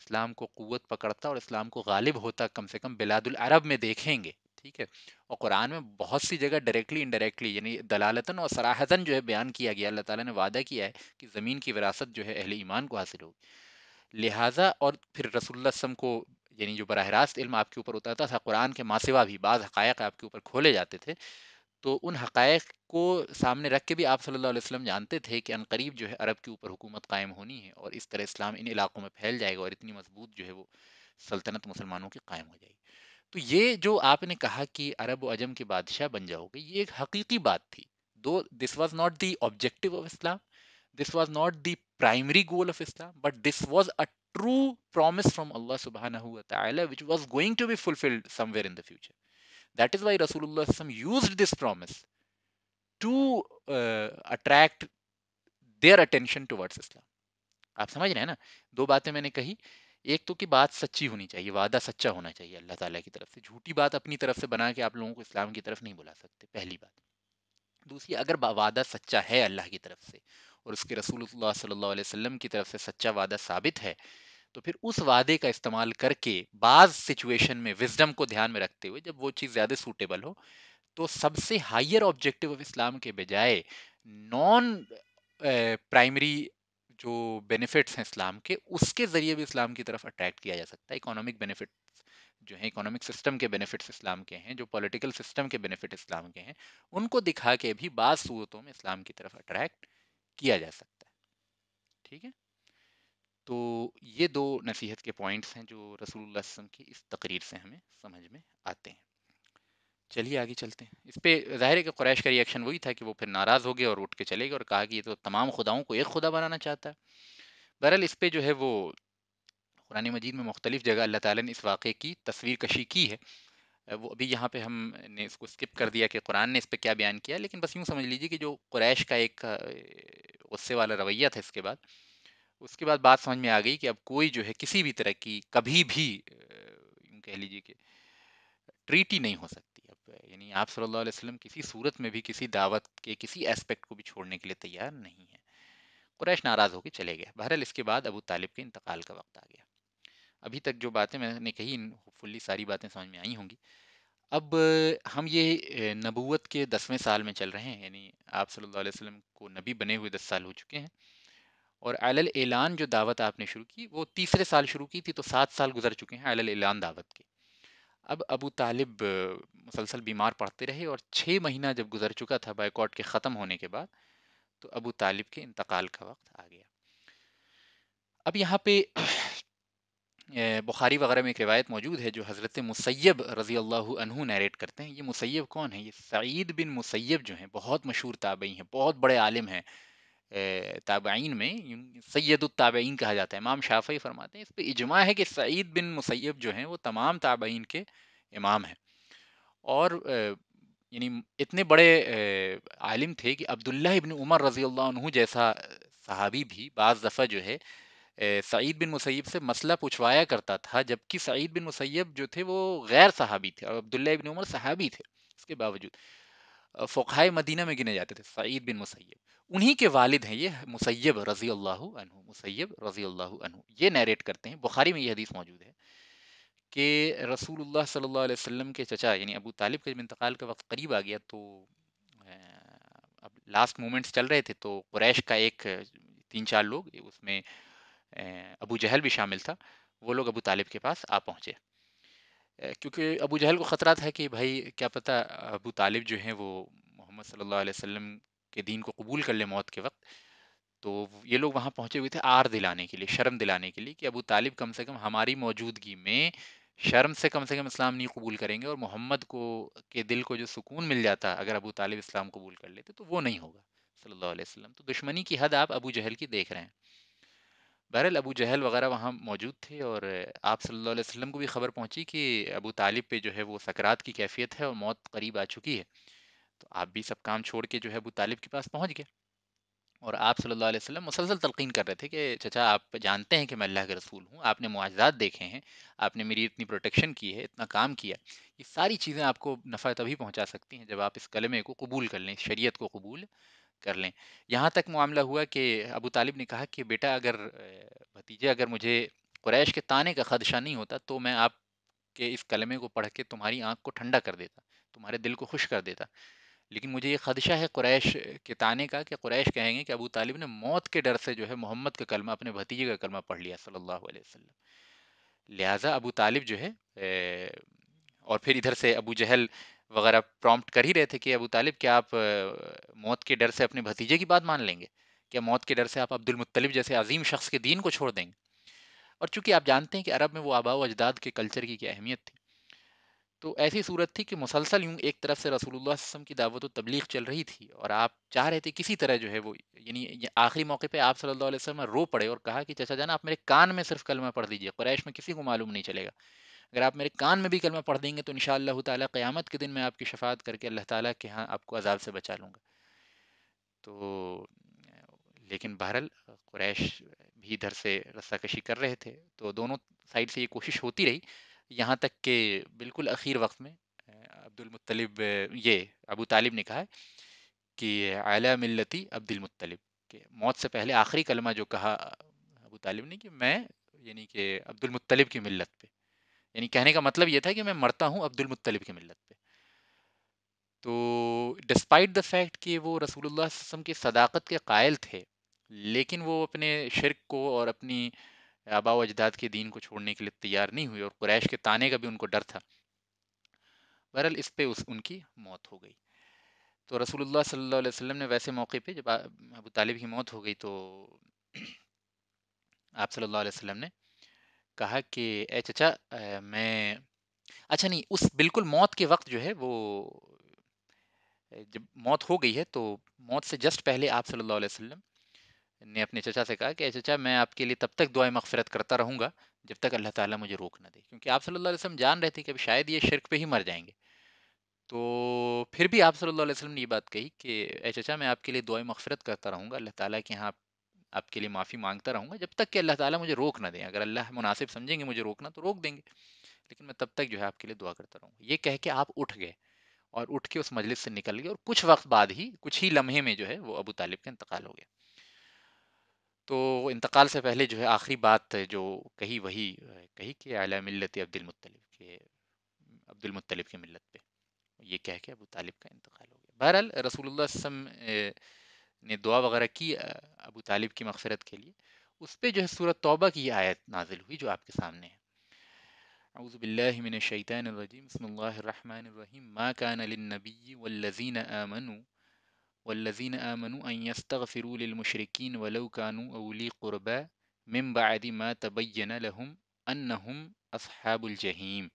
इस्लाम को क़वत पकड़ता और इस्लाम को गालिब होता कम से कम बिलादुल अरब में देखेंगे ठीक है और कुरान में बहुत सी जगह डायरेक्टली इनडायरेक्टली यानी दलालतन और सराहतन जो है बयान किया गया अल्लाह ताला ने वादा किया है कि ज़मीन की विरासत जो है अहल ईमान को हासिल होगी लिहाजा और फिर रसुल्लम को यानी जो बरह रास्त इल्म आपके ऊपर उतरता था कुरान के मासिवा भी बाज़ हक़ आपके ऊपर खोले जाते थे तो उन हक़ को सामने रख के भी आप सल्लल्लाहु अलैहि वसल्लम जानते थे कि अनकरीब जो है अरब के ऊपर हुकूमत कायम होनी है और इस तरह इस्लाम इन इलाकों में फैल जाएगा और इतनी मजबूत जो है वो सल्तनत मुसलमानों की कायम हो जाएगी तो ये जो आपने कहा कि अरब अजम के बादशाह बन जाओगे ये एक हकीकी बात थी दो this was not the objective of Islam this was not the primary goal of Islam but this was a true promise from Allah subhanahu wa ta'ala, which was going to be fulfilled somewhere in the future. That is why Rasulullah used this promise to uh, attract their attention towards Islam. आप समझ रहे हैं ना दो बातें मैंने कही एक तो कि बात सच्ची होनी चाहिए वादा सच्चा होना चाहिए अल्लाह ताला की तरफ से झूठी बात अपनी तरफ से बना के आप लोगों को इस्लाम की तरफ नहीं बुला सकते पहली बात दूसरी अगर वादा सच्चा है अल्लाह की तरफ से और उसके रसूल सल्लल्लाहु अलैहि वसल्लम की तरफ से सच्चा वादा साबित है तो फिर उस वादे का इस्तेमाल करके बाज सिचुएशन में विजडम को ध्यान में रखते हुए जब वो चीज़ ज़्यादा सूटेबल हो तो सबसे हाइयर ऑब्जेक्टिव ऑफ इस्लाम के बजाय नॉन प्राइमरी जो बेनिफिट्स हैं इस्लाम के उसके ज़रिए भी इस्लाम की तरफ अट्रैक्ट किया जा सकता है इकोनॉमिक बेनिफिट जो है इकोनॉमिक सिस्टम के बेनिफिट्स इस्लाम के हैं जो पॉलिटिकल सिस्टम के बेनिफिट इस्लाम के हैं उनको दिखा के भी बाद सूरतों में इस्लाम की तरफ अट्रैक्ट किया जा सकता है ठीक है तो ये दो नसीहत के पॉइंट्स हैं जो रसूलुल्लाह की इस तकरीर से हमें समझ में आते हैं चलिए आगे चलते हैं इस पर ज़ाहिर है कि क्रैश का रिएक्शन वही था कि वो फिर नाराज़ हो गए और उठ के चले गए और कहा कि ये तो तमाम खुदाओं को एक खुदा बनाना चाहता है बहरहाल इस पर जो है वो कुरानी मजीद में मुख्तलिफ़ जगह अल्लाह ताला ने इस वाक़े की तस्वीर कशी की है वो अभी यहाँ पे हमने इसको स्किप कर दिया कि कुरान ने इस पर क्या बयान किया लेकिन बस यूँ समझ लीजिए कि जो क्रैश का एक गुस्से वाला रवैया था इसके बाद उसके बाद बात समझ में आ गई कि अब कोई जो है किसी भी तरह की कभी भी यूँ कह लीजिए कि ट्रीटी नहीं हो सकती अब यानी आप सल्लल्लाहु अलैहि वसल्लम किसी सूरत में भी किसी दावत के किसी एस्पेक्ट को भी छोड़ने के लिए तैयार नहीं है कुरैश नाराज़ होकर चले गए बहरहाल इसके बाद अबू तालिब के इंतकाल का वक्त आ गया अभी तक जो बातें मैंने कही फुल्ली सारी बातें समझ में आई होंगी अब हम ये नबूत के दसवें साल में चल रहे हैं यानी आप सल्लल्लाहु अलैहि वसल्लम को नबी बने हुए दस साल हो चुके हैं और अलल ऐलान जो दावत आपने शुरू की वो तीसरे साल शुरू की थी तो सात साल गुजर चुके हैं अलल ऐलान दावत के अब अबू तालिब मुसलसल बीमार पड़ते रहे और छः महीना जब गुजर चुका था बाइकॉट के ख़त्म होने के बाद तो अबू तालिब के इंतकाल का वक्त आ गया अब यहाँ पे बुखारी वगैरह में एक रिवायत मौजूद है जो हज़रत मुसैब रज़ी अल्लाह नरेट करते हैं ये मुसैब कौन है ये सईद बिन मुसैब जो हैं बहुत मशहूर ताबई हैं बहुत बड़े आलिम हैं ताबईन में सैद ताबईन कहा जाता है इमाम शाफी फरमाते हैं इस पर इजमा है कि सईद बिन मुसैब जो हैं वो तमाम ताबईन के इमाम हैं और यानी इतने बड़े आलिम थे कि अब्दुल्ला इबन उमर रज़ी अल्लाह जैसा सहाबी भी बाज़ दफ़ा जो है सईद बिन मुसैब से मसला पूछवाया करता था जबकि सईद बिन मुसैब जो थे वो गैर सहाबी थे और अब्दुल्ला बिन उमर सहाबी थे इसके बावजूद फ़ोखाए मदीना में गिने जाते थे सईद बिन मुसैब उन्हीं के वालिद हैं ये मुसैब रज़ी अल्लाह मुसैब रज़ी अल्लाह ये नरेट करते हैं बुखारी में ये हदीस मौजूद है कि रसूल सल्ला वसम के चचा यानी अबू तालिब के जब इंतकाल का वक्त करीब आ गया तो अब लास्ट मोमेंट्स चल रहे थे तो क्रैश का एक तीन चार लोग उसमें अबू जहल भी शामिल था वो लोग अबू तालिब के पास आ पहुँचे क्योंकि अबू जहल को ख़तरा था कि भाई क्या पता अबू तालिब जो हैं वो मोहम्मद सल्लल्लाहु अलैहि वसल्लम के दीन को कबूल कर ले मौत के वक्त तो ये लोग वहाँ पहुँचे हुए थे आर दिलाने के लिए शर्म दिलाने के लिए कि अबू तालिब कम से कम हमारी मौजूदगी में शर्म से कम से कम इस्लाम नहीं कबूल करेंगे और मोहम्मद को के दिल को जो सुकून मिल जाता अगर अबू तालिब इस्लाम कबूल कर लेते तो वो नहीं होगा सल्लल्लाहु अलैहि वसल्लम तो दुश्मनी की हद आप अबू जहल की देख रहे हैं बहरल अबू जहल वगैरह वहाँ मौजूद थे और आप सल्लल्लाहु अलैहि वसल्लम को भी खबर पहुँची कि अबू तालिब पे जो है वो सकरात की कैफियत है और मौत करीब आ चुकी है तो आप भी सब काम छोड़ के जो है अबू तालिब के पास पहुँच गए और आप सल्लल्लाहु अलैहि वसल्लम मुसलसल तलकीन कर रहे थे कि चचा आप जानते हैं कि मैं अल्लाह के रसूल हूँ आपने मुआजात देखे हैं आपने मेरी इतनी प्रोटेक्शन की है इतना काम किया ये सारी चीज़ें आपको नफ़ा तभी पहुँचा सकती हैं जब आप इस कलमे को कबूल कर लें शरीयत को कबूल कर लें। यहाँ तक मामला हुआ कि अबू तालिब ने कहा कि बेटा अगर भतीजे अगर मुझे कुरैश के ताने का खदशा नहीं होता तो मैं आपके इस कलमे को पढ़ के तुम्हारी आँख को ठंडा कर देता, तुम्हारे दिल को खुश कर देता। लेकिन मुझे ये खदशा है कुरैश के ताने का कि कुरैश कहेंगे कि अबू तालिब ने मौत के डर से जो है मोहम्मद का कलमा अपने भतीजे का कलमा पढ़ लिया सल्लल्लाहु अलैहि वसल्लम। लिहाज़ा अबू तालिब जो है और फिर इधर से अबू जहल वगैरह प्रॉम्प्ट कर ही रहे थे कि अबू तालिब क्या आप मौत के डर से अपने भतीजे की बात मान लेंगे क्या मौत के डर से आप अब्दुल मुत्तलिब जैसे अजीम शख्स के दीन को छोड़ देंगे और चूंकि आप जानते हैं कि अरब में वो आबा व अजदाद के कल्चर की क्या अहमियत थी तो ऐसी सूरत थी कि मुसलसल यूँ एक तरफ से रसूलुल्लाह वसम की दावत तबलीग चल रही थी और आप चाह रहे थे किसी तरह जो है वो यानी आखिरी मौके पे आप सल्लल्लाहु अलैहि वसल्लम रो पड़े और कहा कि चचा जाना आप मेरे कान में सिर्फ कलमा पढ़ दीजिए क्रैश में किसी को मालूम नहीं चलेगा अगर आप मेरे कान में भी कलमा पढ़ देंगे तो इन ताला क़यामत के दिन मैं आपकी शफात करके अल्लाह ताली के यहाँ आपको अजाब से बचा लूँगा तो लेकिन बहरल क्रैश भी इधर से कशी कर रहे थे तो दोनों साइड से ये कोशिश होती रही यहाँ तक के बिल्कुल अखीर वक्त में अब्दुलमतलब ये अबू तालिब ने कहा कि आला मिलती अब्दुलमतलब के मौत से पहले आखिरी कलमा जो कहा अबू तालिब ने कि मैं यानी कि अब्दुलमतलब की मिलत पे यानी कहने का मतलब यह था कि मैं मरता हूँ अब्दुल मुत्तलिब की मिलत पे तो डिस्पाइट द फैक्ट कि वो रसूलुल्लाह वसम की सदाकत के कायल थे लेकिन वो अपने शिरक को और अपनी आबा अजदाद के दीन को छोड़ने के लिए तैयार नहीं हुए और कुरैश के ताने का भी उनको डर था बहरल इस पे उस उनकी मौत हो गई तो रसूलुल्लाह सल्लल्लाहु अलैहि वसल्लम ने वैसे मौके पे जब अबू तालिब की मौत हो गई तो [clears throat] आप सल्लल्लाहु अलैहि वसल्लम ने कहा कि ए चचा मैं अच्छा नहीं उस बिल्कुल मौत के वक़्त जो है वो जब मौत हो गई है तो मौत से जस्ट पहले आप सल्लल्लाहु अलैहि वसल्लम ने अपने चचा से कहा कि "ए चचा मैं आपके लिए तब तक दुआ मगफरत करता रहूँगा जब तक अल्लाह ताला मुझे रोक ना दे।" क्योंकि आप सल्लल्लाहु अलैहि वसल्लम जान रहे थे कि अब शायद ये शिरक पे ही मर जाएंगे तो फिर भी आप सल्लल्लाहु अलैहि वसल्लम ने ये बात कही कि "ए चचा मैं आपके लिए दुआए मगफरत करता रहूँगा, अल्लाह ताला के यहाँ आप" आपके लिए माफ़ी मांगता रहूँगा जब तक कि अल्लाह ताला मुझे रोक ना दें अगर अल्लाह मुनासिब समझेंगे मुझे रोकना तो रोक देंगे लेकिन मैं तब तक जो है आपके लिए दुआ करता रहूँगा ये कह के आप उठ गए और उठ के उस मजलिस से निकल गए और कुछ वक्त बाद ही कुछ ही लम्हे में जो है वो अबू तालिब का इंतकाल हो गया तो इंतकाल से पहले जो है आखिरी बात जो कही वही कही कि अला मिलत अब्दुलमतलब के अब्दुलमतलब की मिलत पे ये कह के अबू तालिब का इंतकाल हो गया बहरहाल रसूलुल्लाह نے دعا وغیرہ کی ابو طالب کی مغفرت کے لیے اس پہ جو ہے سورة توبہ کی یہ آیت نازل ہوئی جو آپ کے سامنے ہے اعوذ باللہ من الشیطان الرجیم بسم اللہ الرحمن الرحیم ما كان للنبی والذین آمنوا والذین آمنوا ان يستغفروا للمشرکین ولو كانوا اولی قربا من بعد ما تبین لهم انهم اصحاب الجہیم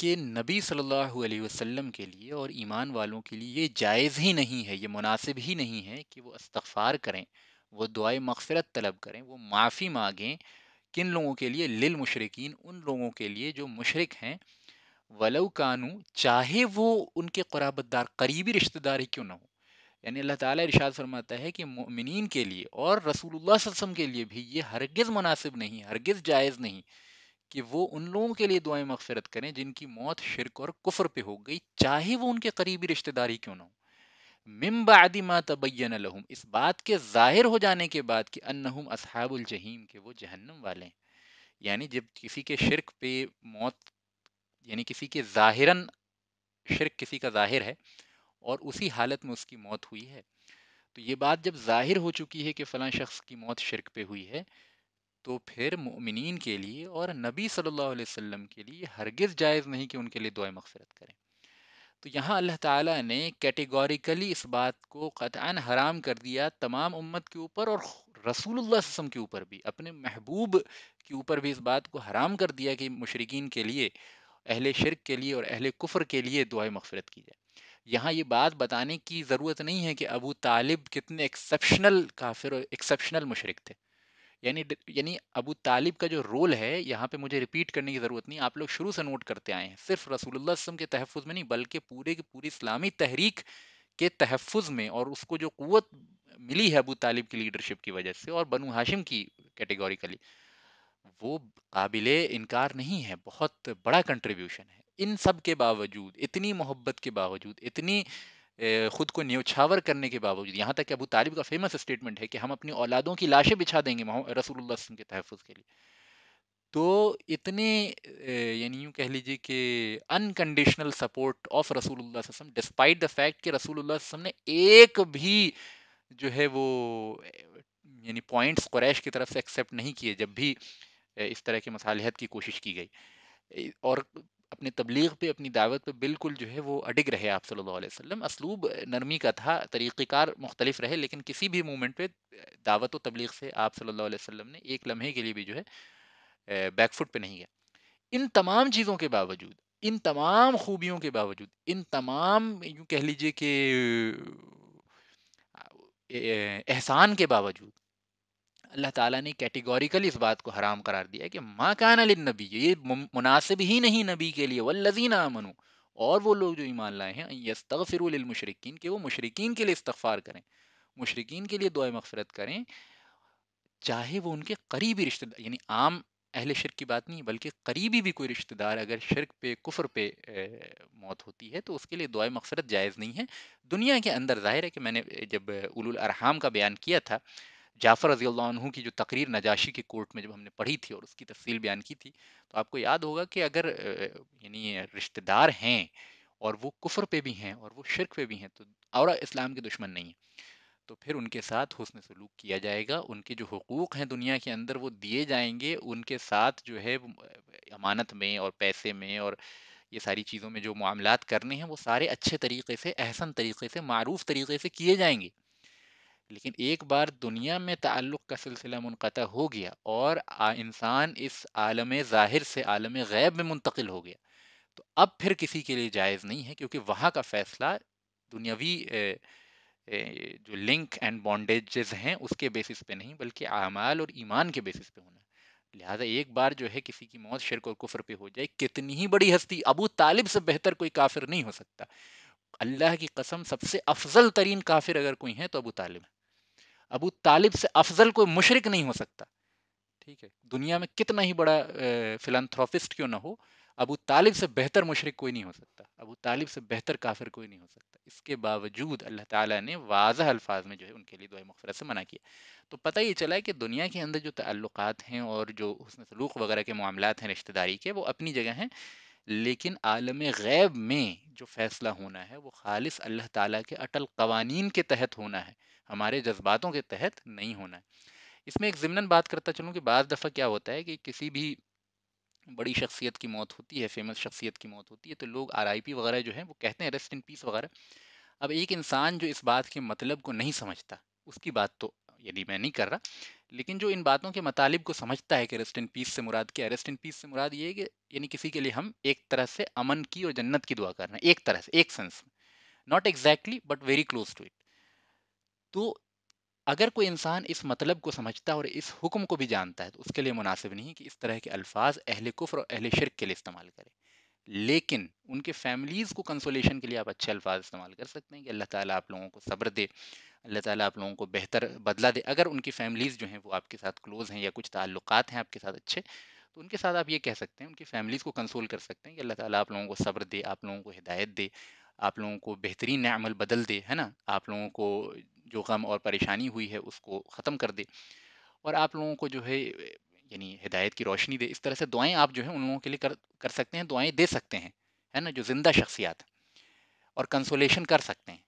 कि नबी सल्लल्लाहु अलैहि वसल्लम के लिए और ईमान वालों के लिए ये जायज़ ही नहीं है ये मुनासिब ही नहीं है कि वो इस्तफ़ार करें वो दुआए मगफ़रत तलब करें वो माफ़ी मांगें किन लोगों के लिए लिल मुशरकिन उन लोगों के लिए जो मशरक हैं वलव कानू चाहे वो उनके कराबतदार करीबी रिश्तेदार ही क्यों ना हो यानी अल्लाह ताला इरशाद फरमाता है कि मोमिन के लिए और रसूलुल्लाह वसल्लम के लिए भी ये हरगिज़ मुनासिब नहीं हरगिज़ जायज़ नहीं कि वो उन लोगों के लिए दुआएं मगफरत करें जिनकी मौत शिरक और कुफर पे हो गई चाहे वो उनके करीबी रिश्तेदारी क्यों ना हो मिम्बादी मा तबैन इस बात के ज़ाहिर हो जाने के बाद कि अन्नहुम असहाबुल जहीम के वो जहन्नम वाले हैं यानी जब किसी के शिरक पे मौत यानी किसी के ज़ाहिरन शिरक किसी का ज़ाहिर है और उसी हालत में उसकी मौत हुई है तो ये बात जब ज़ाहिर हो चुकी है कि फ़लाँ शख्स की मौत शिरक पे हुई है तो फिर मुमिन के लिए और नबी सल्लल्लाहु अलैहि वसल्लम के लिए हरगिज़ जायज़ नहीं कि उनके लिए दुआ मफ़रत करें तो यहाँ अल्लाह ताला ने कैटेगोरिकली इस बात को कतान हराम कर दिया तमाम उम्मत के ऊपर और रसूल वसम के ऊपर भी अपने महबूब के ऊपर भी इस बात को हराम कर दिया कि मशरकिन के लिए अहले शिरक के लिए और अहले कुफर के लिए दुआ मगफरत की जाए यहाँ ये बात बताने की ज़रूरत नहीं है कि अबू तालिब कितने एक्सेप्शनल काफिर और एक्सेप्शनल मशरक थे यानी यानी अबू तालिब का जो रोल है यहाँ पे मुझे रिपीट करने की ज़रूरत नहीं आप लोग शुरू से नोट करते आए हैं सिर्फ रसूलुल्लाह वसम के तहफ़ में नहीं बल्कि पूरे की पूरी इस्लामी तहरीक के तहफ़ में और उसको जो क़वत मिली है अबू तालिब की लीडरशिप की वजह से और बनु हाशिम की कैटेगोरिकली वो काबिल इनकार नहीं है बहुत बड़ा कंट्रीब्यूशन है इन सब के बावजूद इतनी मोहब्बत के बावजूद इतनी खुद को न्यौछावर करने के बावजूद यहाँ तक कि अबू तालिब का फेमस स्टेटमेंट है कि हम अपनी औलादों की लाशें बिछा देंगे रसूल के तहफ़ के लिए तो इतने यानी यूँ कह लीजिए कि अनकंडीशनल सपोर्ट ऑफ रसूल डिस्पाइट द फैक्ट कि रसूल ने एक भी जो है वो यानी पॉइंट्स क्रैश की तरफ से एक्सेप्ट नहीं किए जब भी इस तरह के मसालहत की कोशिश की गई और अपने तबलीग पे अपनी दावत पे बिल्कुल जो है वो अडिग रहे आप सल्लल्लाहु अलैहि वसल्लम असलूब नरमी का था तरीक़ेकार मुख्तलिफ रहे लेकिन किसी भी मोमेंट पे दावत व तबलीग से आप सल्लल्लाहु अलैहि वसल्लम ने एक लम्हे के लिए भी जो है बैकफुट पे नहीं गया इन तमाम चीज़ों के बावजूद इन तमाम खूबियों के बावजूद इन तमाम यूँ कह लीजिए कि एहसान के बावजूद अल्लाह ताला ने कैटेगोरिकली इस बात को हराम करार दिया कि माँ कान नबी ये मुनासिब ही नहीं नबी के लिए ना मनु और वो लोग जो ईमान लाए हैं यस्तफ़िरमशरकिन के वो मशरकिन के लिए इस्तफ़ार करें मशरकिन के लिए दुआ मफ़रत करें चाहे वो उनके करीबी रिश्तेदार यानी आम अहल शिरक की बात नहीं बल्कि करीबी भी कोई रिश्तेदार अगर शिरक पे कुफर पे ए, मौत होती है तो उसके लिए दुआ मफ़रत जायज़ नहीं है दुनिया के अंदर ज़ाहिर है कि मैंने जब उलुल अरहाम का बयान किया था जाफ़र रज़ी अल्लाह की जो तकरीर नजाशी के कोर्ट में जब हमने पढ़ी थी और उसकी तफसील बयान की थी तो आपको याद होगा कि अगर यानी रिश्तेदार हैं और वो कुफर पे भी हैं और वो शिरक पे भी हैं तो और इस्लाम के दुश्मन नहीं है तो फिर उनके साथ हुसन सलूक किया जाएगा उनके जो हकूक़ हैं दुनिया के अंदर वो दिए जाएंगे उनके साथ जो है अमानत में और पैसे में और ये सारी चीज़ों में जो मामलात करने हैं वो सारे अच्छे तरीके से अहसन तरीके से मरूफ़ तरीके से किए जाएंगे लेकिन एक बार दुनिया में ताल्लुक़ का सिलसिला मुनक़ हो गया और इंसान इस आलम ज़ाहिर से आलम गैब में मुंतकिल हो गया तो अब फिर किसी के लिए जायज़ नहीं है क्योंकि वहाँ का फ़ैसला दुनियावी जो लिंक एंड बॉन्डेजेस हैं उसके बेसिस पे नहीं बल्कि आमाल और ईमान के बेसिस पे होना लिहाजा एक बार जो है किसी की मौत शिरक और कुफर पे हो जाए कितनी ही बड़ी हस्ती अबू तालिब से बेहतर कोई काफिर नहीं हो सकता अल्लाह की कसम सबसे अफजल तरीन काफिर अगर कोई है तो अबू तालिब अबू तालिब से अफजल कोई मुशरक नहीं हो सकता ठीक है दुनिया में कितना ही बड़ा फिलानथ्रॉपिस्ट क्यों ना हो अबू तालिब से बेहतर मुशरक कोई नहीं हो सकता अबू तालिब से बेहतर काफिर कोई नहीं हो सकता इसके बावजूद अल्लाह ताला ने वाज अल्फाज में जो है उनके लिए दुआ मफरत से मना किया तो पता ये चला कि दुनिया के अंदर जो ताल्लुक हैं और जो हसन सलूक वगैरह के मामला हैं रिश्तेदारी के वो अपनी जगह हैं लेकिन आलम गैब में जो फैसला होना है वो खालिस अल्लाह ताली के अटल कवानीन के तहत होना है हमारे जज्बातों के तहत नहीं होना है इसमें एक ज़िमन बात करता चलूँ कि बज़ दफ़ा क्या होता है कि किसी भी बड़ी शख्सियत की मौत होती है फेमस शख्सियत की मौत होती है तो लोग आर वगैरह जो है वो कहते हैं रेस्ट इन पीस वगैरह अब एक इंसान जो इस बात के मतलब को नहीं समझता उसकी बात तो यदि मैं नहीं कर रहा लेकिन जो इन बातों के मतालब को समझता है कि रेस्ट इन पीस से मुराद क्या रेस्ट इन पीस से मुराद ये है कि यानी किसी के लिए हम एक तरह से अमन की और जन्नत की दुआ कर रहे हैं एक तरह से एक सेंस में not exactly but very close to it तो अगर कोई इंसान इस मतलब को समझता है और इस हुक्म को भी जानता है तो उसके लिए मुनासिब नहीं कि इस तरह के अल्फाज अहल कुफ्र और अहल शिरक के लिए इस्तेमाल करें लेकिन उनके फैमिलीज़ को कंसोलेशन के लिए आप अच्छे अल्फाज इस्तेमाल कर सकते हैं कि अल्लाह ताला आप लोगों को सब्र दे अल्लाह ताला आप लोगों को बेहतर बदला दे अगर उनकी फैमिलीज़ जो हैं वो आपके साथ क्लोज़ हैं या कुछ ताल्लुकात हैं आपके साथ अच्छे तो उनके साथ आप ये कह सकते हैं उनकी फैमिलीज़ को कंसोल कर सकते हैं कि अल्लाह ताला आप लोगों को सब्र दे आप लोगों को हिदायत दे आप लोगों को बेहतरीन नमल बदल दे है ना आप लोगों को जो गम और परेशानी हुई है उसको ख़त्म कर दे और आप लोगों को जो है यानी हिदायत की रोशनी दे इस तरह से दुआएं आप जो है उन लोगों के लिए कर कर सकते हैं दुआएं दे सकते हैं है ना जो ज़िंदा शख्सियात और कंसोलेशन कर सकते हैं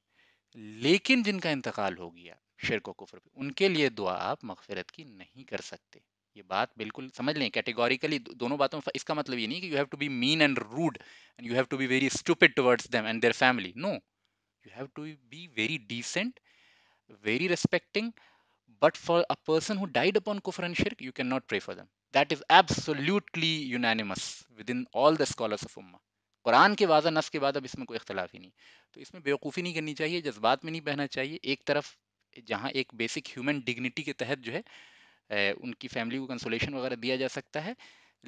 लेकिन जिनका इंतकाल हो गया शिरक कुफर पे उनके लिए दुआ आप मगफरत की नहीं कर सकते ये बात बिल्कुल समझ लें कैटेगोरिकली दोनों बातों में इसका मतलब ये नहीं कि you have to be mean and rude and you have to be very stupid towards them and their family no you have to be very decent very respecting but for a person who died upon died and शिर्क you can not pray for them that is is unanimous within all the scholars of उम्मा Quran के वाजा नस के बाद अब इसमें कोई इख्तलाफ ही नहीं तो इसमें बेवकूफ़ी नहीं करनी चाहिए जज्बात में नहीं बहना चाहिए एक तरफ जहाँ एक बेसिक ह्यूमन डिग्निटी के तहत जो है उनकी फैमिली को कंसोलेशन वगैरह दिया जा सकता है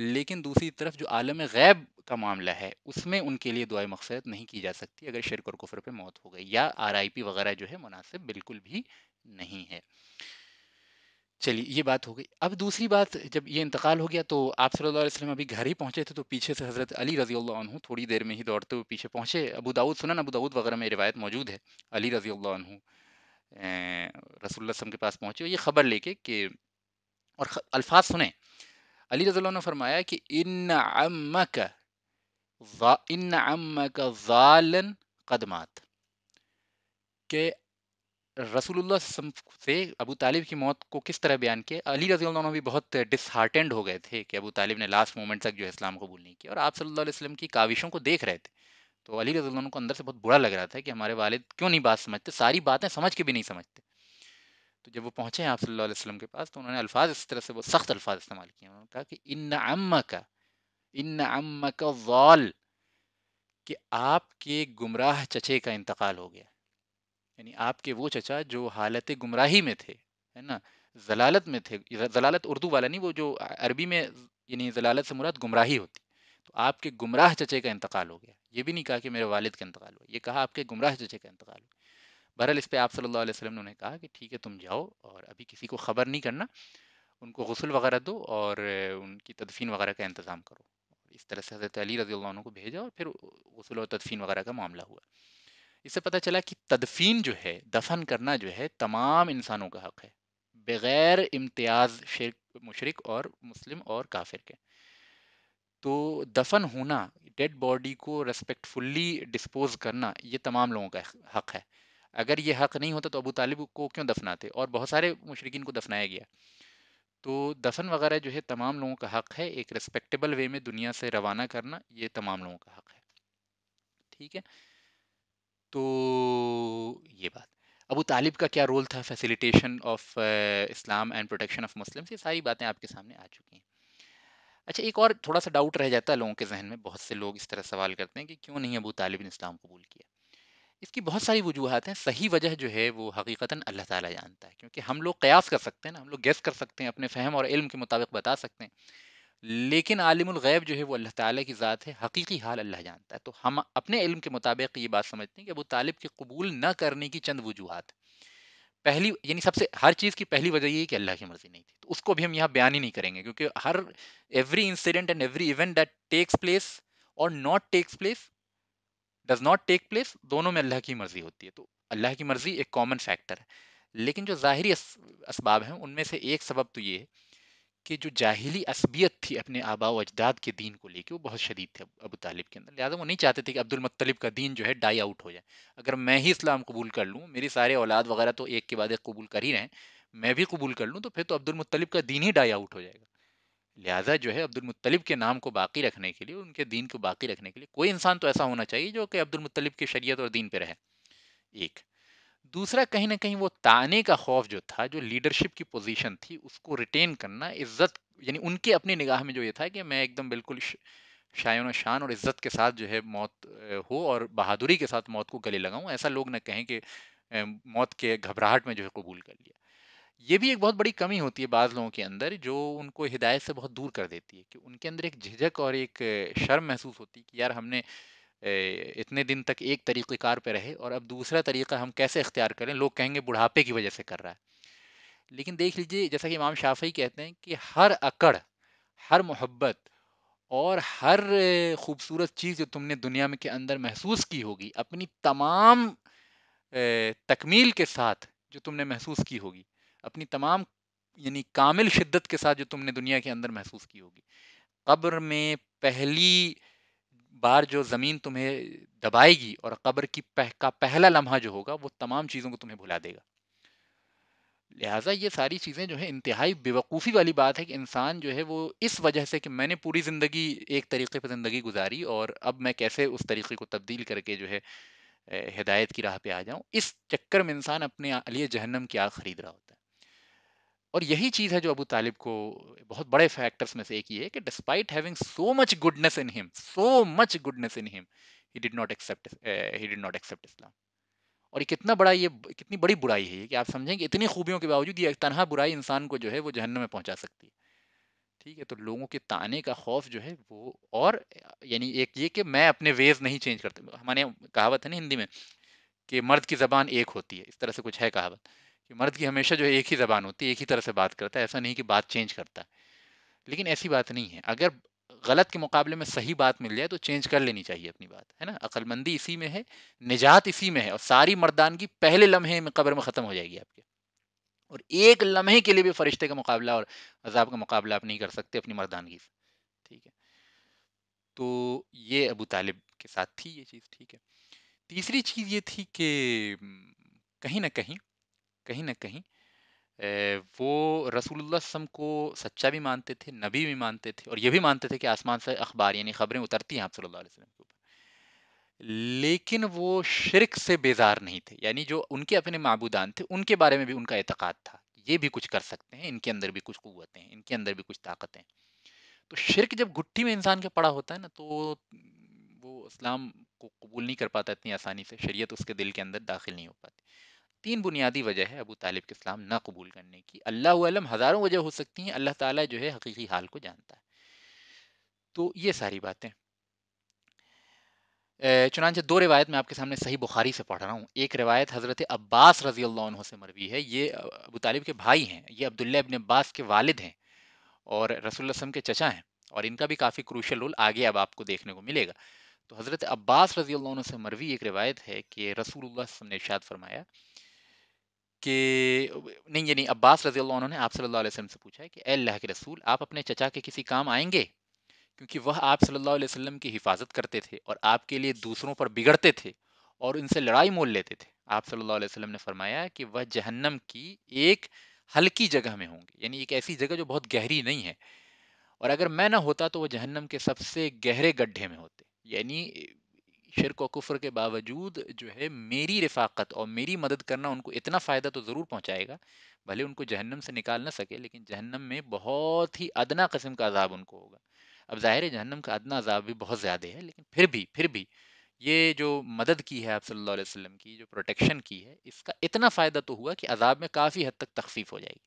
लेकिन दूसरी तरफ जो आलम गैब का मामला है उसमें उनके लिए दुआ मकसद नहीं की जा सकती अगर शिरक और कुफर पे मौत हो गई या आरआईपी वगैरह जो है मुनासिब बिल्कुल भी नहीं है चलिए ये बात हो गई अब दूसरी बात जब ये इंतकाल हो गया तो आप सल्लल्लाहु अलैहि वसल्लम अभी घर ही पहुंचे थे तो पीछे से हज़रत अली रजी अल्लाह थोड़ी देर में ही दौड़ते हुए पीछे पहुंचे अबू दाऊद ना अबू दाऊद वगैरह में रिवायत मौजूद है अली रजी अल्लाह रसुल्लम के पास पहुंचे ये खबर लेके कि और अल्फाज सुने अली रज़ल्ला ने फरमाया कि इन अम्मक इन अम्मक वालन कदमात के रसूलुल्लाह से अबू तालिब की मौत को किस तरह बयान किया अली रजी उन्होंने भी बहुत डिसहार्टेंड हो गए थे कि अबू तालिब ने लास्ट मोमेंट तक जो है इस्लाम कबूल नहीं किया और आप सल्लल्लाहु अलैहि वसल्लम की काविशों को देख रहे थे तो अली रजी को अंदर से बहुत बुरा लग रहा था कि हमारे वालिद क्यों नहीं बात समझते सारी बातें समझ के भी नहीं समझते तो जब वो पहुँचे आप सल्लल्लाहु अलैहि वसल्लम के पास तो उन्होंने अल्फाज इस तरह से बहुत सख्त अल्फाज इस्तेमाल किए उन्होंने कहा कि इन अम्मा का इन अम्मा का वाल कि आपके गुमराह चचे का इंतकाल हो गया यानी आपके वो चचा जो हालत गुमराही में थे है ना जलालत में थे जलालत उर्दू वाला नहीं वो जो अरबी में यानी जलालत से मुराद गुमराही होती तो आपके गुमराह चचे का इंतकाल हो गया ये भी नहीं कहा कि मेरे वालिद का इंतकाल हुआ ये कहा आपके गुमराह चचे का इंतकाल हुआ बहरहाल इस पर आप सल्लल्लाहु अलैहि वसल्लम ने कहा कि ठीक है तुम जाओ और अभी किसी को ख़बर नहीं करना उनको गसल वगैरह दो और उनकी तदफीन वगैरह का इंतज़ाम करो इस तरह से हज़रत अली रजी को भेजा और फिर गसल और तदफीन वगैरह का मामला हुआ इससे पता चला कि तदफीन जो है दफन करना जो है तमाम इंसानों का हक़ है बग़ैर इम्तियाज़ शिरक मशरक और मुस्लिम और काफिर के तो दफन होना डेड बॉडी को रेस्पेक्टफुल्ली डिस्पोज करना ये तमाम लोगों का हक़ है अगर ये हक़ नहीं होता तो अबू तालिब को क्यों दफनाते और बहुत सारे मशरकिन को दफनाया गया तो दफन वगैरह जो है तमाम लोगों का हक़ है एक रिस्पेक्टेबल वे में दुनिया से रवाना करना ये तमाम लोगों का हक़ है ठीक है तो ये बात अबू तालिब का क्या रोल था facilitation of Islam and protection of Muslim ये सारी बातें आपके सामने आ चुकी हैं अच्छा एक और थोड़ा सा डाउट रह जाता है लोगों के जहन में बहुत से लोग इस तरह सवाल करते हैं कि क्यों नहीं अबू तालिब ने इस्लाम कबूल किया इसकी बहुत सारी वजूहत हैं सही वजह जो है वो हकीकता अल्लाह ताला जानता है क्योंकि हम लोग कयास कर सकते हैं ना हम लोग गेस कर सकते हैं अपने फहम और इल्म के मुताबिक बता सकते हैं लेकिन आलिमगैब जो है वो अल्लाह ताला की ज़ात है हकीकी हाल अल्लाह जानता है तो हम अपने इल्म के मुताबिक ये बात समझते हैं कि अबू तालिब के कबूल न करने की चंद वजूहत पहली यानी सबसे हर चीज़ की पहली वजह ये कि अल्लाह की मर्ज़ी नहीं थी तो उसको भी हम यहाँ बयान ही नहीं करेंगे क्योंकि हर every incident and every event that takes place or not takes place does not take place दोनों में अल्लाह की मर्जी होती है तो अल्लाह की मर्जी एक कॉमन फैक्टर है लेकिन जो ज़ाहरी इसबाब हैं उनमें से एक सबब तो ये है कि जो जाहली असबियत थी अपने आबा व अजदाद के दीन को लेके वो बहुत शदीद थे अबू तालिब के अंदर लिहाजा वो नहीं चाहते थे कि अब्दुल मुत्तलिब का दीन जो है डाई आउट हो जाए अगर मैं ही इस्लाम कबूल कर लूँ मेरी सारे औलाद वगैरह तो एक के बाद एक कबूल कर ही रहे हैं मैं भी कबूल कर लूँ तो फिर तो अब्दुल मुत्तलिब का दीन ही डाई आउट हो जाएगा लिहाजा जो है अब्दुल के नाम को बाकी रखने के लिए उनके दीन को बाकी रखने के लिए कोई इंसान तो ऐसा होना चाहिए जो कि अब्दुल मुत्तलिब की शरीयत और दीन पे रहे एक दूसरा कहीं ना कहीं वो ताने का खौफ जो था जो लीडरशिप की पोजीशन थी उसको रिटेन करना इज्जत यानी उनके अपनी निगाह में जो ये था कि मैं एकदम बिल्कुल शायन शान और इज्जत के साथ जो है मौत हो और बहादुरी के साथ मौत को गले लगाऊं ऐसा लोग ना कहें कि मौत के घबराहट में जो है कबूल कर लिया ये भी एक बहुत बड़ी कमी होती है बाज़ लोगों के अंदर जो उनको हिदायत से बहुत दूर कर देती है कि उनके अंदर एक झिझक और एक शर्म महसूस होती है कि यार हमने इतने दिन तक एक तरीक़ेकार पे रहे और अब दूसरा तरीक़ा हम कैसे इख्तियार करें लोग कहेंगे बुढ़ापे की वजह से कर रहा है लेकिन देख लीजिए जैसा कि इमाम शाफी कहते हैं कि हर अकड़ हर मोहब्बत और हर खूबसूरत चीज़ जो तुमने दुनिया में के अंदर महसूस की होगी अपनी तमाम तकमील के साथ जो तुमने महसूस की होगी अपनी तमाम यानी कामिल शिद्दत के साथ जो तुमने दुनिया के अंदर महसूस की होगी कब्र में पहली बार जो ज़मीन तुम्हें दबाएगी और कब्र की पह, का पहला लम्हा जो होगा वो तमाम चीज़ों को तुम्हें भुला देगा लिहाजा ये सारी चीज़ें जो है इंतहाई बेवकूफ़ी वाली बात है कि इंसान जो है वो इस वजह से कि मैंने पूरी ज़िंदगी एक तरीके पर ज़िंदगी गुजारी और अब मैं कैसे उस तरीके को तब्दील करके जो है हिदायत की राह पे आ जाऊं इस चक्कर में इंसान अपने लिए जहन्नम की आग खरीद रहा होता है और यही चीज़ है जो अबू तालिब को बहुत बड़े फैक्टर्स में से एक ये है कि despite having so much goodness in him so much goodness in him he did not accept he did not accept Islam और ये कितना बड़ा ये कितनी बड़ी बुराई है ये कि आप समझेंगे इतनी खूबियों के बावजूद ये तनहा बुराई इंसान को जो है वो जहन्नम में पहुंचा सकती है ठीक है तो लोगों के ताने का खौफ जो है वो और यानी एक ये कि मैं अपने वेज नहीं चेंज करता हमारे कहावत है ना हिंदी में कि मर्द की ज़बान एक होती है इस तरह से कुछ है कहावत कि मर्द की हमेशा जो है एक ही ज़बान होती है एक ही तरह से बात करता है ऐसा नहीं कि बात चेंज करता है लेकिन ऐसी बात नहीं है अगर गलत के मुकाबले में सही बात मिल जाए तो चेंज कर लेनी चाहिए अपनी बात है ना अकलमंदी इसी में है निजात इसी में है और सारी मर्दानगी पहले लम्हे में कब्र में ख़त्म हो जाएगी आपके और एक लम्हे के लिए भी फरिश्ते का मुकाबला और अजाब का मुकाबला आप नहीं कर सकते अपनी मर्दानगी से ठीक है तो ये अबू तालिब के साथ थी ये चीज़ ठीक है तीसरी चीज़ ये थी कि हम्म, कहीं ना कहीं कहीं ना कहीं वो रसूलुल्लाह सम को सच्चा भी मानते थे, नबी भी मानते थे और ये भी मानते थे कि आसमान से अखबार यानी खबरें उतरती हैं आप सल्लल्लाहु अलैहि वसल्लम के ऊपर। लेकिन वो शिरक से बेज़ार नहीं थे, यानी जो उनके अपने माबूदान थे, उनके बारे में भी उनका एतक़ाद था, ये भी कुछ कर सकते हैं, इनके अंदर भी कुछ क़ुतें हैं, इनके अंदर भी कुछ ताकतें हैं। तो शिरक जब घुट्टी में इंसान के पड़ा होता है ना, तो वो इस्लाम को कबूल नहीं कर पाता इतनी आसानी से, शरीयत उसके दिल के अंदर दाखिल नहीं हो पाती। तीन बुनियादी वजह है अबू तालिब के इस्लाम ना कबूल करने की अल्लाह आलम हज़ारों वजह हो सकती हैं अल्लाह ताला जो है हकीकी हाल को जानता है तो ये सारी बातें चुनानचे दो रिवायत मैं आपके सामने सही बुखारी से पढ़ रहा हूँ एक रिवायत हज़रत अब्बास रजी अल्लाह से मरवी है ये अबू तालिब के भाई हैं ये अब्दुल्ला अबिन अब्बास के वालिद हैं और रसूल वसम के चचा हैं और इनका भी काफ़ी क्रूशल रोल आगे अब आपको देखने को मिलेगा तो हज़रत अब्बास रजी अल्लाह से मरवी एक रिवायत है कि रसूल ने शाद फरमाया कि नहीं यानी अब्बास रजी उन्होंने आप सल्ला वसम से पूछा है कि अल्लाह के रसूल आप अपने चचा के किसी काम आएंगे क्योंकि वह आप सल्ला वसम की हिफाजत करते थे और आपके लिए दूसरों पर बिगड़ते थे और उनसे लड़ाई मोल लेते थे आप सल्ला वसम ने फरमाया कि वह जहन्नम की एक हल्की जगह में होंगे यानी एक ऐसी जगह जो बहुत गहरी नहीं है और अगर मैं ना होता तो वह जहन्नम के सबसे गहरे गड्ढे में होते यानी शिरक और कुफ़र के बावजूद जो है मेरी रफाकत और मेरी मदद करना उनको इतना फ़ायदा तो ज़रूर पहुँचाएगा भले उनको जहन्नम से निकाल ना सके लेकिन जहन्नम में बहुत ही अदना कस्म का अजाब उनको होगा अब ज़ाहिर है जहन्नम का अदना अजाब भी बहुत ज़्यादा है लेकिन फिर भी फिर भी ये जो मदद की है आप सल्लल्लाहु अलैहि वसल्लम की जो प्रोटेक्शन की है इसका इतना फ़ायदा तो हुआ कि अजाब में काफ़ी हद तक तकफीफ़ हो जाएगी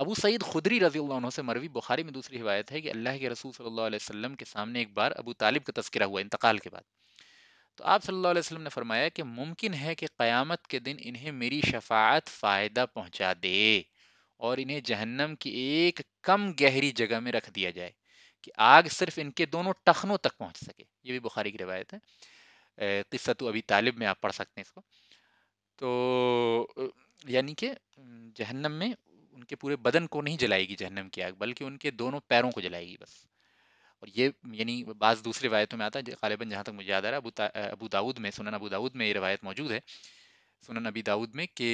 अबू सईद खुदरी रजी से मरवी बुखारी में दूसरी हिवायत है कि अल्लाह के रसूल सल्लल्लाहु अलैहि वसल्लम के सामने एक बार अबू तालिब का तस्करा हुआ इंतकाल के बाद तो आप सल्लल्लाहु अलैहि वसल्लम ने फरमाया कि मुमकिन है कि क़यामत के दिन इन्हें मेरी शफात फ़ायदा पहुँचा दे और इन्हें जहन्नम की एक कम गहरी जगह में रख दिया जाए कि आग सिर्फ इनके दोनों टखनों तक पहुँच सके ये भी बुखारी की रवायत है किस्सत तो अभी तालिब में आप पढ़ सकते हैं इसको तो यानी कि जहन्नम में उनके पूरे बदन को नहीं जलाएगी जहन्नम की आग बल्कि उनके दोनों पैरों को जलाएगी बस और ये यानी बाज़ दूसरे रवायतों में आता है गालिबा जहाँ तक मुझे याद आ रहा है अबू अबू दाऊद में सुनन अबू दाऊद में ये रवायत मौजूद है सुनन अबी दाऊद में कि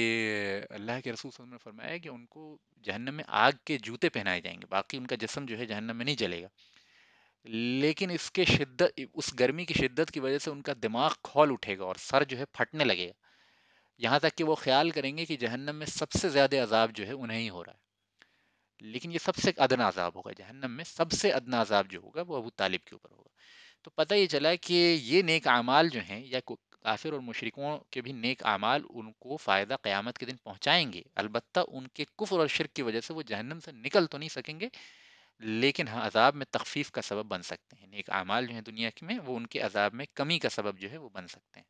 अल्लाह के रसूल ने फरमाया कि उनको जहन्नम में आग के जूते पहनाए जाएंगे बाकी उनका जिसम जो है जहन्नम में नहीं जलेगा लेकिन इसके शिद्दत उस गर्मी की शिद्दत की वजह से उनका दिमाग खोल उठेगा और सर जो है फटने लगेगा यहाँ तक कि वो ख्याल करेंगे कि जहन्नम में सबसे ज़्यादा अजाब जो है उन्हें ही हो रहा है लेकिन ये सबसे अदना अजाब होगा जहन्नम में सबसे अदना अजाब जो होगा वो अबू तालिब के ऊपर होगा तो पता ये चला कि ये नेक अमाल जो हैं या काफिर और मशरकों के भी नेक अमाल उनको फ़ायदा क़्यामत के दिन पहुँचाएँगे अलबत् उनके कुफर और शिरक की वजह से वो जहन्नम से निकल तो नहीं सकेंगे लेकिन हाँ अजाब में तखफीफ़ का सबब बन सकते हैं नेक अमाल जो हैं दुनिया में वो उनके अजाब में कमी का सबब जो है वो बन सकते हैं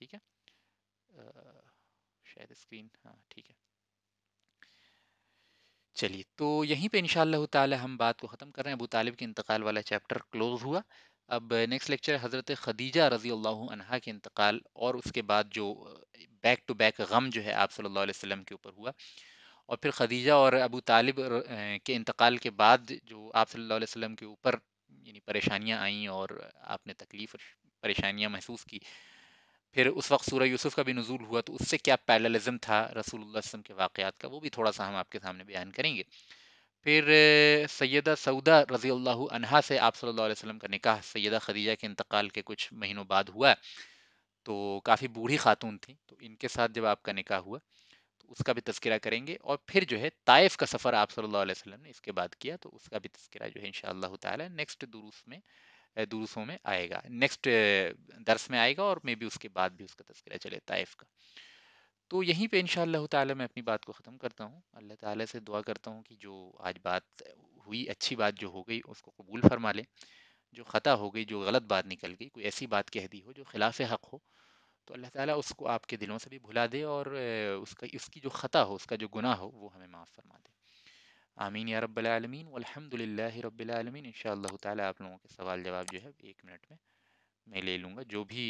ठीक है शेयर स्क्रीन हाँ ठीक है चलिए तो यहीं पे इन ताला हम बात को ख़त्म कर रहे हैं अबू तालिब के इंतकाल वाला चैप्टर क्लोज हुआ अब नेक्स्ट लेक्चर हज़रत खदीजा रज़ी अल्लाह अनहा के इंतकाल और उसके बाद जो बैक टू बैक गम जो है आप सल्लल्लाहु अलैहि वसल्लम के ऊपर हुआ और फिर खदीजा और अबू तालिब के इंतकाल के बाद जो आप सल्लल्लाहु अलैहि वसल्लम के ऊपर यानी परेशानियाँ आईं और आपने तकलीफ़ परेशानियाँ महसूस की फिर उस वक्त सूर्य यूसुफ का भी नज़ूल हुआ तो उससे क्या पैरलिज्म था रसूल वसम के वाक़ात का वो भी थोड़ा सा हम आपके सामने बयान करेंगे फिर सैदा सऊदा रज़ी अनहा से आप सल्लल्लाहु का निकाह सैदा खदीजा के इंतकाल के कुछ महीनों बाद हुआ तो काफ़ी बूढ़ी खातून थी तो इनके साथ जब आपका निकाह हुआ तो उसका भी तस्करा करेंगे और फिर जो है ताइफ का सफ़र आप सल्ला अलैहि ने इसके बाद किया तो उसका भी तस्करा जो है इन शाह तेक्स्ट दुरूस में दूसों में आएगा नेक्स्ट दर्स में आएगा और मे बी उसके बाद भी उसका तस्करा चले ताइफ का तो यहीं पे इन ताला मैं अपनी बात को ख़त्म करता हूँ अल्लाह ताला से दुआ करता हूँ कि जो आज बात हुई अच्छी बात जो हो गई उसको कबूल फरमा लें जो ख़ता हो गई जो गलत बात निकल गई कोई ऐसी बात कह दी हो जो खिलाफ हक़ हो तो अल्लाह ताला उसको आपके दिलों से भी भुला दे और उसका उसकी जो ख़ता हो उसका जो गुनाह हो वो हमें माफ़ फरमा दे आमीन या रब्बल आलमीन अलहमदिल्ला रब्बिल आलमीन इन आप लोगों के सवाल जवाब जो है एक मिनट में मैं ले लूँगा जो भी